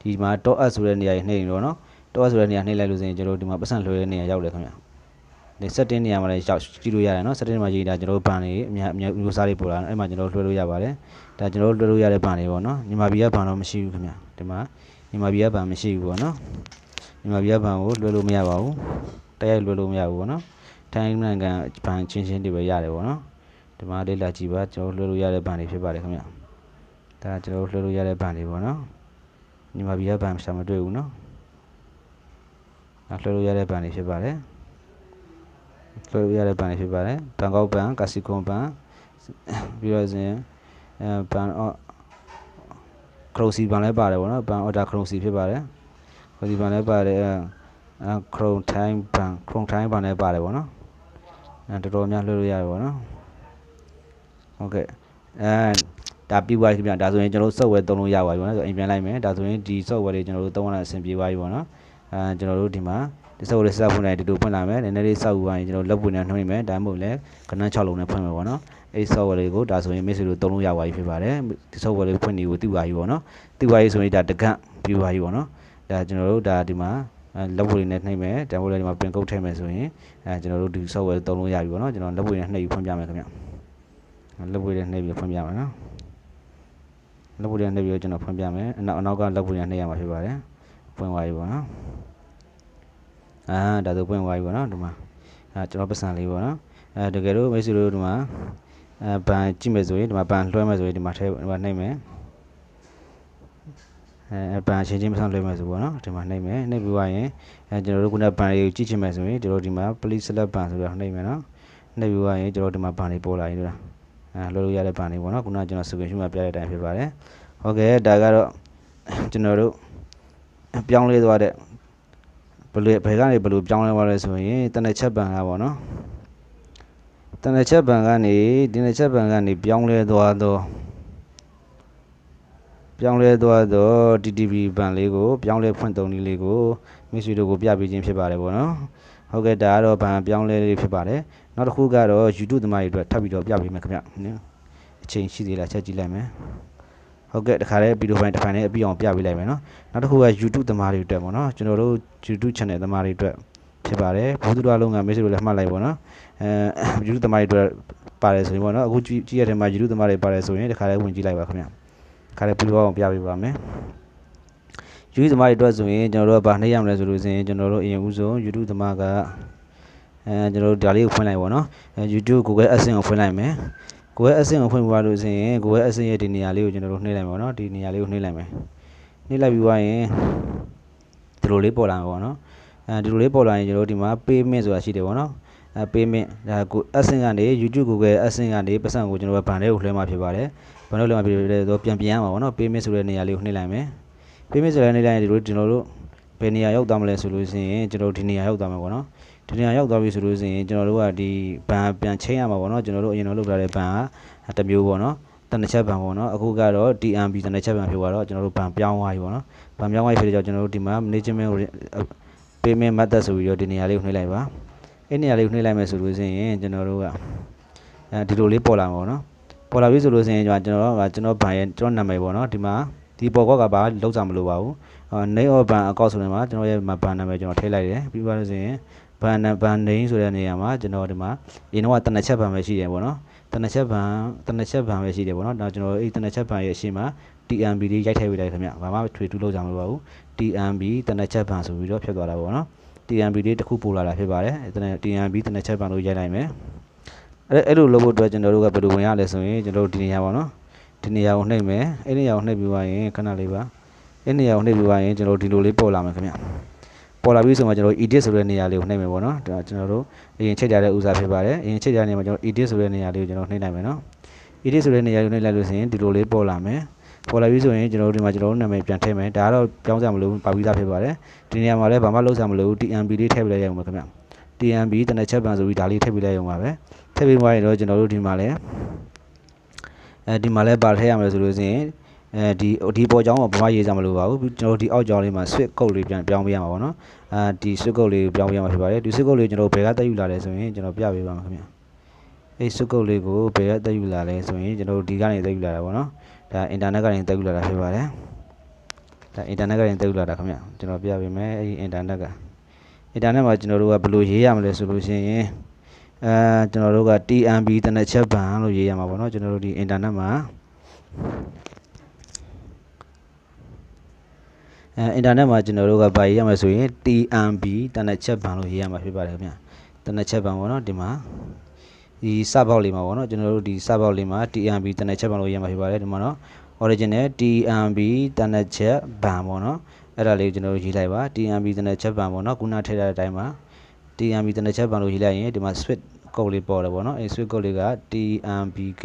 ဒီမှာ dot app ဆိုတဲ့နေရာကြီးနှိပ်နေတော့နော် dot app ဆိုတဲ့နေရာနှိပ်လိုက်လို့ဆိုရင်ကျွန်တော်တို့ဒီမှာပတ်စံလွှဲတဲ့နေရာရောက်တယ်ခင်ဗျာဒီ setting နေရာမှာလည်းရောက်ကြည့်လို့ရတယ်နော် setting မှာရေးတာကျွန်တော်တို့ ban တွေအများအများဥစားတွေပေါ်လာအဲ့မှာကျွန်တော်တို့လွှဲလို့ရပါတယ်ဒါကျွန်တော်တို့လွှဲလို့ရတဲ့ ban တွေပေါ့နော်ညီမဘီက ban တော့မရှိဘူးခင်ဗျာဒီမှာညီမဘီက ban မရှိဘူးပေါ့နော်ညီမဘီက ban ကိုလွှဲလို့မရပါဘူးတိုက်ရိုက်လွှဲလို့မရဘူးပေါ့နော်ထိုင်းနိုင်ငံ ban ချင်းချင်းတွေပဲရတယ်ပေါ့နော်ဒီမှာလေ့လာကြည့်ပါကျွန်တော်လွှဲလို့ရတဲ့ဘန်တွေဖြစ်ပါတယ်ခင်ဗျဒါကျွန်တော်လွှဲလို့ရတဲ့ဘန်တွေပေါ့နော်ညီမဘီကဘန်ရှာမတွေ့ဘူးနော်နောက်လွှဲလို့ရတဲ့ဘန်တွေဖြစ်ပါတယ်လွှဲလို့ရတဲ့ဘန်တွေဖြစ်ပါတယ်ဘန်ကောက်ဘန်ကာစီကွန်ဘန်ပြီးတော့ဇင်အဲဘန်အော့ခရိုစီဘန်လည်းပါတယ်ပေါ့နော်ဘန်အော်ဒါခရိုစီဖြစ်ပါတယ်ခရိုစီဘန်လည်းပါတယ်အဲခရုံတိုင်းဘန်ခရုံတိုင်းဘန်လည်းပါတယ်ပေါ့နော်အဲတော်တော်များလွှဲလို့ရတယ်ပေါ့နော်ဟုတ်ကဲ့အဲဒါပြီးသွားပြီခင်ဗျဒါဆိုရင်ကျွန်တော်တို့ software သုံးလို့ရပါပြီပေါ့နော်ဆိုတော့အိမ်ပြန်လိုက်မယ်ဒါဆိုရင်ဒီ software တွေကျွန်တော်တို့သုံးရတာအဆင်ပြေသွားပြီပေါ့နော်အဲကျွန်တော်တို့ဒီမှာဒီ software တွေစဖွင့်လိုက်ဒီလိုဖွင့်လာမယ်နည်းနည်းလေးစောက်ပါရင်ကျွန်တော်လက်ပွင့်နဲ့နှုတ်နေမယ်ဒါမှမဟုတ်လည်းကနန်း6လုံးနဲ့ဖွင့်မယ်ပေါ့နော်အဲ software တွေကိုဒါဆိုရင်မိတ်ဆွေတို့သုံးလို့ရပါပြီဖြစ်ပါတယ်ဒီ software တွေဖွင့်နေကိုသိပါပြီပေါ့နော်သိပါပြီဆိုရင်ဒါတကန့်ပြပါပြီပေါ့နော်ဒါကျွန်တော်တို့ဒါဒီမှာလက်ပွင့်နဲ့နှိမ့်မယ်တန်ဖိုးလည်းဒီမှာပင်ကုတ်ထည့်မယ်ဆိုရင်အဲကျွန်တော်တို့ဒီ software သုံးလို့ရပြီပေါ့နော်ကျွန်တော်လက်ပွင့်နဲ့နှိမ့်ဖွင့်ပြမယ်ခင်ဗျလက်ဝဲတွေနှိပ်ပြီးဖွင့်ပြမယ်နော်လက်ဝဲတွေနှိပ်ပြီးကျွန်တော်ဖွင့်ပြမယ်အနောက်အနောက်ကလက်ဝဲတွေနှိပ်ရမှာဖြစ်ပါတယ်ဖွင့်သွားပြီပေါ့နော်အာဒါဆိုဖွင့်သွားပြီပေါ့နော်ဒီမှာအဲကျွန်တော်ပတ်စံလေးပေါ့နော်အဲတကယ်လို့မိတ်ဆွေတို့ဒီမှာအဲဘန်ကြည့်မယ်ဆိုရင်ဒီမှာဘန်လွှဲမယ်ဆိုရင်ဒီမှာထဲဒီမှာနှိပ်မယ်အဲဘန်အချင်းချင်းမဆောင်လွှဲမယ်ဆိုပေါ့နော်ဒီမှာနှိပ်မယ်နှိပ်ပြီးသွားရင်အဲကျွန်တော်တို့ခုနဘန်တွေကိုကြည့်ချင်မယ်ဆိုရင်ကျွန်တော်ဒီမှာ please select ban ဆိုပြီးတော့နှိပ်မယ်နော်နှိပ်ပြီးသွားရင်ကျွန်တော်ဒီမှာဘန်တွေပေါ်လာရင်တို့လားလောလို့ရတဲ့ပန်လေးပေါ့နော်ခုနကကျွန်တော် solution မှာပြတဲ့အတိုင်းဖြစ်ပါတယ်ဟုတ်ကဲ့ဒါကတော့ကျွန်တော်တို့ပြောင်းလဲသွားတဲ့ဘယ်ဘယ်ကနေဘယ်လိုပြောင်းလဲသွားလဲဆိုရင်တနက်ချက်ပန်ကပေါ့နော်တနက်ချက်ပန်ကနေဒီနက်ချက်ပန်ကနေပြောင်းလဲသွားသောပြောင်းလဲသွားသော TTP ဘန်လေးကိုပြောင်းလဲဖွင့်သုံးနည်းလေးကိုမိတ်ဆွေတို့ကိုပြပေးခြင်းဖြစ်ပါတယ်ပေါ့နော်ဟုတ်ကဲ့ဒါကတော့ဘန်ပြောင်းလဲလေးဖြစ်ပါတယ်နောက်တစ်ခုကတော့ YouTube သမားတွေအတွက်ထပ်ပြီးတော့ပြပေးမယ်ခင်ဗျနော်အချိန်ရှိသေးလားချက်ကြည့်လိုက်မယ်ဟုတ်ကဲ့တခါလေးဗီဒီယိုဖိုင်တစ်ဖိုင်လေးအပြီးအောင်ပြပေးလိုက်မယ်နော်နောက်တစ်ခုက YouTube သမားတွေအတွက်ပေါ့နော်ကျွန်တော်တို့ YouTube channel သမားတွေအတွက်ဖြစ်ပါတယ်ဘုသူတော်လုံးကမေးစလို့လည်းမှတ်လိုက်ပေါ့နော်အဲ YouTube သမားတွေအတွက်ပါတယ်ဆိုရင်ပေါ့နော်အခုကြည့်ကြည့်ရတဲ့မှာ YouTube သမားတွေပါတယ်ဆိုရင်တခါလေးဝင်ကြည့်လိုက်ပါခင်ဗျတခါလေးဗီဒီယိုအောင်ပြပေးပါမယ် YouTube သမားတွေအတွက်ဆိုရင်ကျွန်တော်တို့ကဘာနှိပ်ရမလဲဆိုလို့ဆိုရင်ကျွန်တော်တို့အရင်ဦးဆုံး YouTube သမားကအဲကျွန်တော်တို့ဒါလေးကိုဖွင့်လိုက်ပါတော့နော် YouTube Google Adsense ကိုဖွင့်လိုက်မယ် Google Adsense ကိုဖွင့်သွားလို့ဆိုရင် Google Adsense ရဲ့ဒီနေရာလေးကိုကျွန်တော်တို့နှိမ့်လိုက်ပါတော့နော်ဒီနေရာလေးကိုနှိမ့်လိုက်မယ်နှိမ့်လိုက်ပြီးသွားရင်ဒီလိုလေးပေါ်လာမှာပေါ့နော်အဲဒီလိုလေးပေါ်လာရင်ကျွန်တော်တို့ဒီမှာ payment ဆိုတာရှိတယ်ပေါ့နော်အဲ payment ဒါကို Adsense ကနေ YouTube Google Adsense ကနေပတ်စံကိုကျွန်တော်တို့ဗန်ထဲကိုလွှဲမှာဖြစ်ပါတယ်ဗန်ထဲလွှဲမှာဖြစ်တယ်ဆိုတော့ပြန်ပြန်ရမှာပေါ့နော် payment ဆိုတဲ့နေရာလေးကိုနှိမ့်လိုက်မယ် payment ဆိုတဲ့နေရာလေးကိုကျွန်တော်တို့ဘယ်နေရာရောက်သွားမလဲဆိုလို့ရှိရင်ကျွန်တော်တို့ဒီနေရာရောက်သွားမှာပေါ့နော်ဒီနေရာရောက်သွားပြီဆိုလို့ဆိုရင်ကျွန်တော်တို့ကဒီဘန်ပြန်ချိန်ရမှာပေါ့နော်ကျွန်တော်တို့အရင်တော့လုပ်ထားတဲ့ဘန်ကတစ်မျိုးပေါ့နော်တန်တစ်ချက်ဘန်ပေါ့နော်အခုကတော့ DMB တန်တစ်ချက်ဘန်ဖြစ်သွားတော့ကျွန်တော်တို့ဘန်ပြောင်းသွားပြီပေါ့နော်ဘန်ပြောင်းသွားပြီဖြစ်တဲ့ကြောင့်ကျွန်တော်တို့ဒီမှာ management ကို payment method ဆိုပြီးတော့ဒီနေရာလေးကိုနှိပ်လိုက်ပါအဲ့နေရာလေးကိုနှိပ်လိုက်မယ်ဆိုလို့ဆိုရင်ကျွန်တော်တို့ကအဲဒီလိုလေးပေါ်လာမှာပေါ့နော်ပေါ်လာပြီဆိုလို့ဆိုရင်ကျွန်တော်တို့ကကျွန်တော်ဘန်ရဲ့ကျွန်တော်နာမည်ပေါ့နော်ဒီမှာဒီပေါ်ကောက်ကဘာလောက်စားမလို့ပါဘူး name of ban account ဆိုတဲ့မှာကျွန်တော်ရဲ့ဘန်နာမည်ကျွန်တော်ထည့်လိုက်တယ်ပြီးပါလို့ဆိုရင်ဘန်နဘန်နိန်းဆိုတဲ့နေရာမှာကျွန်တော်ဒီမှာအရင်တော့တနချက်ဘန်ပဲရှိတယ်ပေါ့နော်တနချက်ဘန်တနချက်ဘန်ပဲရှိတယ်ပေါ့နော်ဒါကျွန်တော်အဲ့တနချက်ဘန်ရဲ့အရှိမ TMB လေးရိုက်ထည့်ပေးလိုက်ခင်ဗျဘာမှထွေထူးလို့ကြမလို့ပါဘူး TMB တနချက်ဘန်ဆိုပြီးတော့ဖြတ်သွားတာပေါ့နော် TMB လေးတစ်ခုပို့လာတာဖြစ်ပါတယ် TMB တနချက်ဘန်လို့ရိုက်လိုက်မယ်အဲ့အဲ့လိုလုပ်ဖို့အတွက်ကျွန်တော်တို့ကဘယ်လိုဝင်ရလဲဆိုရင်ကျွန်တော်တို့ဒီနေရာပေါ့နော်ဒီနေရာကိုနှိပ်မယ်အဲ့နေရာကိုနှိပ်ပြီးသွားရင်ခဏလေးပါအဲ့နေရာကိုနှိပ်ပြီးသွားရင်ကျွန်တော်ဒီလိုလေးပေါ်လာမယ်ခင်ဗျပေါ်လာပြီဆိုမှကျွန်တော် edit ဆိုတဲ့နေရာလေးကိုနှိပ်မယ်ပေါ့နော်ဒါကျွန်တော်တို့အရင်ချိန်ကြတဲ့ဥစားဖြစ်ပါတယ်အရင်ချိန်ကြတဲ့နေရာမှာကျွန်တော် edit ဆိုတဲ့နေရာလေးကိုကျွန်တော်နှိပ်နိုင်မယ်နော် edit ဆိုတဲ့နေရာကိုနှိပ်လိုက်လို့ဆိုရင်ဒီလိုလေးပေါ်လာမယ်ပေါ်လာပြီဆိုရင်ကျွန်တော်တို့ဒီမှာကျွန်တော်တို့နာမည်ပြန်ထည့်မယ်ဒါကတော့ပြောင်းစရာမလိုဘူးပါပြီးသားဖြစ်ပါတယ်ဒီနေရာမှာလည်းဘာမှလုပ်စရာမလိုဘူး TMB လေးထည့်ပေးလိုက်ရအောင်ပါခင်ဗျ TMB တနက်ချက်ပန်ဆိုပြီးဒါလေးထည့်ပေးလိုက်ရအောင်ပါပဲထည့်ပေးမှရင်တော့ကျွန်တော်တို့ဒီမှာလည်းအဲဒီမှာလည်းပါထည့်ရမယ်ဆိုလို့ဆိုရင်အဲဒီဒီပေါ်ကြောင်းကိုဘာမှရေးစရာမလိုပါဘူးကျွန်တော်ဒီအောက်ကြောင်းလေးမှာ switch code လေးပြန်ပြောင်းပေးရမှာပေါ့နော်အဲဒီ switch code လေးပြောင်းပေးရမှာဖြစ်ပါတယ်ဒီ switch code လေးကျွန်တော်ဘယ်ကတက်ယူလာလဲဆိုရင်ကျွန်တော်ပြပေးပါမယ်ခင်ဗျအဲ switch code လေးကိုဘယ်ကတက်ယူလာလဲဆိုရင်ကျွန်တော်ဒီကနေတက်ယူလာတာပေါ့နော်ဒါ internet ကနေတက်ယူလာတာဖြစ်ပါတယ်ဒါ internet ကနေတက်ယူလာတာခင်ဗျကျွန်တော်ပြပေးမယ်အဲဒီ internet က internet မှာကျွန်တော်တို့ကဘယ်လိုရေးရမလဲဆိုလို့ရှိရင်အဲကျွန်တော်တို့က TMB တနက်ချက်ဘန်လို့ရေးရမှာပေါ့နော် ကျွန်တော်တို့ဒီ internet မှာအင်တာနက်မှာကျွန်တော်တို့ကဘာရေးရမှာဆိုရင် TMB တနက်ချက်ဘန်လို့ရေးရမှာဖြစ်ပါတယ်ခင်ဗျတနက်ချက်ဘန်ပေါ့နော်ဒီမှာဒီစပေါက်လေးမှာပေါ့နော်ကျွန်တော်တို့ဒီစပေါက်လေးမှာ TMB တနက်ချက်ဘန်လို့ရေးရမှာဖြစ်ပါတယ်ဒီမှာနော် original TMB တနက်ချက်ဘန်ပေါ့နော်အဲ့ဒါလေးကိုကျွန်တော်တို့ရေးလိုက်ပါ TMB တနက်ချက်ဘန်ပေါ့နော်ခုနထည့်ထားတဲ့အတိုင်းမှာ TMB တနက်ချက်ဘန်လို့ရေးလိုက်ရင်ဒီမှာ switch ကုတ်လေးပေါ်တယ်ပေါ့နော်အဲ switch ကုတ်လေးက TMBK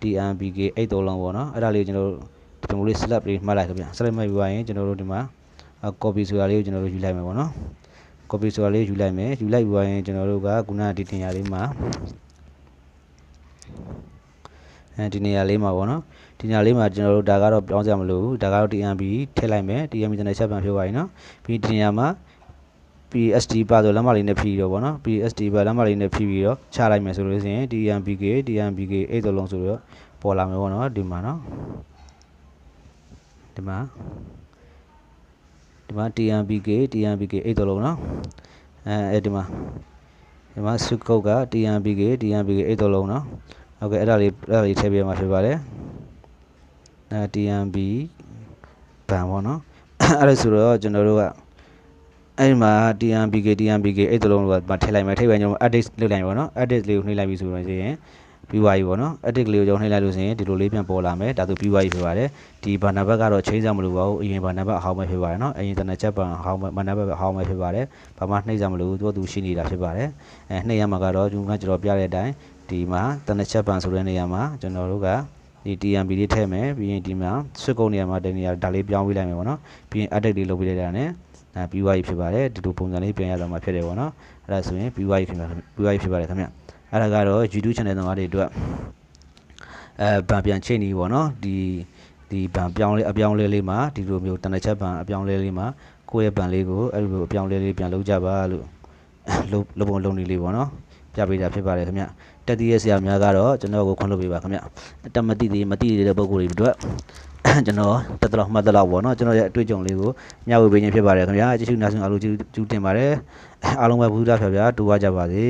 TMBK 8သုံးလုံးပေါ့နော်အဲ့ဒါလေးကိုကျွန်တော်တို့ကျွန်တော်တို့ slab လေးမှတ်လိုက်ခင်ဗျာ slab မှတ်ယူရရင်ကျွန်တော်တို့ဒီမှာ copy ဆိုတာလေးကိုကျွန်တော်တို့ယူလိုက်မယ်ပေါ့နော် copy ဆိုတာလေးယူလိုက်မယ်ယူလိုက်ယူရရင်ကျွန်တော်တို့ကခုနဒီတင်ရလေးမှာအဲဒီနေရာလေးမှာပေါ့နော်ဒီနေရာလေးမှာကျွန်တော်တို့ဒါကတော့ပြောင်းစရာမလိုဘူးဒါကတော့ TMB ထည့်လိုက်မယ် TMB ကျွန်တော်ချက်ပန်ဖြိုးပါရင်နော်ပြီးဒီနေရာမှာ PSD ပါဆိုလမ်းမလေးနဲ့ဖြီးတော့ဗောနော် PSD ပါလမ်းမလေးနဲ့ဖြီးပြီးတော့ချလိုက်မယ်ဆိုလို့ရှိရင် TMBK TMBK 8သလုံးဆိုတော့ပေါ်လာမယ်ဗောနော်ဒီမှာနော်ဒီမှာဒီမှာ TMPK TMPK 8တော်လုံးနော်အဲအဲဒီမှာဒီမှာစုကုတ်က TMPK TMPK 8တော်လုံးနော်ဟုတ်ကဲ့အဲ့ဒါလေးအဲ့ဒါလေးထည့်ပြမှာဖြစ်ပါတယ်အဲ TMB ဘန်ပေါ့နော်အဲ့ဒါဆိုတော့ကျွန်တော်တို့ကအဲ့ဒီမှာ TMPK TMPK 8တော်လုံးကထည့်လိုက်မယ်ထည့်ပြန်ကျွန်တော် update လုပ်လိုက်ပါတော့ update လေးကိုနှိပ်လိုက်ပြီဆိုတော့ရှင်ပြီးသွားပြီပေါ့နော် edit ကလေးကိုကျွန်တော်နှိပ်လိုက်လို့ဆိုရင်ဒီလိုလေးပြန်ပေါ်လာမယ်ဒါဆိုပြီးသွားပြီဖြစ်ပါတယ်ဒီ banner back ကတော့ချိန်စားမလို့ပါဘူးအရင် banner back ဟောင်းပဲဖြစ်ပါတယ်နော်အရင် internet chat ban ဟောင်းပဲ banner back ဟောင်းပဲဖြစ်ပါတယ်ဘာမှနှိပ်စားမလို့သူ့သူရှိနေတာဖြစ်ပါတယ်အဲနှိပ်ရမှာကတော့ကျွန်တော်ကျွန်တော်ပြတဲ့အတိုင်းဒီမှာ internet chat ban ဆိုတဲ့နေရာမှာကျွန်တော်တို့ကဒီ TMB လေးထည့်မယ်ပြီးရင်ဒီမှာဆွစ်ကုန်းနေရာမှာတနေရာဒါလေးပြောင်းပေးလိုက်မယ်ပေါ့နော်ပြီးရင် edit လေးလုပ်ပေးလိုက်တာ ਨੇ အဲ PY ဖြစ်ပါတယ်ဒီလိုပုံစံလေးပြန်ရတော့မှာဖြစ်တယ်ပေါ့နော်အဲ့ဒါဆိုရင် PY ဖြစ်ပါတယ် PY ဖြစ်ပါတယ်ခင်ဗျအဲ့ဒါကတော့ YouTube channel သမားတွေအတွက်အဲဗန်ပြန်ချိန်နေပေါ့နော်ဒီဒီဗန်ပြောင်းလဲအပြောင်းလဲလေးမှာဒီလိုမျိုးတန်တချက်ဗန်အပြောင်းလဲလေးမှာကိုယ့်ရဲ့ဗန်လေးကိုအဲ့လိုအပြောင်းလဲလေးပြန်လုပ်ကြပါလို့လုပ်ပုံလုပ်နေလေးပေါ့နော်ပြပေးတာဖြစ်ပါတယ်ခင်ဗျတက်သီးရဲ့ဆရာများကတော့ကျွန်တော်ကိုခွင့်လွှတ်ပေးပါခင်ဗျတက်မတိသေးမတိသေးတဲ့ပုံကိုယ်တွေအတွက်ကျွန်တော်တက်တော့မှတ်တော့ပေါ့နော်ကျွန်တော်ရဲ့အတွေ့အကြုံလေးကိုမျှဝေပေးခြင်းဖြစ်ပါတယ်ခင်ဗျာကျေးဇူးများဆုံးအားလုံးကျေးဇူးတင်ပါတယ်အားလုံးပဲဘူးလားဖြာဖြာတူဝကြပါစေ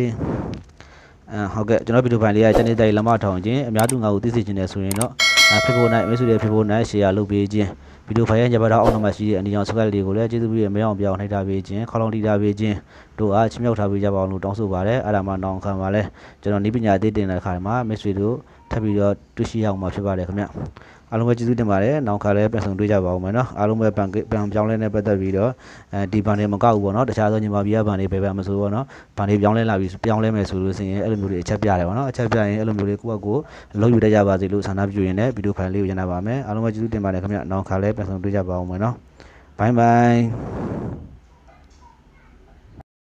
ဟုတ်ကဲ့ကျွန်တော်ဗီဒီယိုဖိုင်လေးကချန်နယ်တိုင်လမထောင်ခြင်းအများသူငါကိုသိစေချင်တယ်ဆိုရင်တော့ Facebook နဲ့ Messenger တွေ Facebook နဲ့ share လုပ်ပေးခြင်းဗီဒီယိုဖိုင်ရဲ့ညဘတာအောက်နံပါတ်ရှိတဲ့အနေကြောင့်စကတ်လေးကိုလည်းကျေးဇူးပြုရမရအောင်ပြောင်းနှိပ်ထားပေးခြင်းခေါလုံးတီးထားပေးခြင်းတို့အားချမြောက်ထားပေးကြပါအောင်လို့တောင်းဆိုပါရစေအားလာမနောင်ခံပါလဲကျွန်တော်ဤပညာအသေးတင်တဲ့ခါမှာ Messenger တို့ထပ်ပြီးတော့တွေ့ရှိရအောင်မှာဖြစ်ပါတယ်ခင်ဗျအားလုံးပဲကျေးဇူးတင်ပါတယ်နောက်ခါလည်းပြန်ဆုံတွေ့ကြပါဦးမယ်နော်အားလုံးပဲပန်ပန်ပြောင်းလဲနဲ့ပတ်သက်ပြီးတော့အဲဒီဘန်တွေမကောက်ဘူးပေါ့နော်တခြားသောညီမပြည်ကဘန်တွေပဲပဲမဆိုးပေါ့နော်ဘန်တွေပြောင်းလဲလာပြီးပြောင်းလဲမယ်ဆိုလို့ရှိရင်အဲ့လိုမျိုးတွေအချက်ပြတယ်ပေါ့နော်အချက်ပြရင်အဲ့လိုမျိုးတွေကိုယ့်အကိုလုံးယူတတ်ကြပါစေလို့ဆန္ဒပြုရင်းနဲ့ဗီဒီယိုဖိုင်လေးကိုရနာပါမယ်အားလုံးပဲကျေးဇူးတင်ပါတယ်ခင်ဗျနောက်ခါလည်းပြန်ဆုံတွေ့ကြပါဦးမယ်နော်ဘိုင်ဘိုင်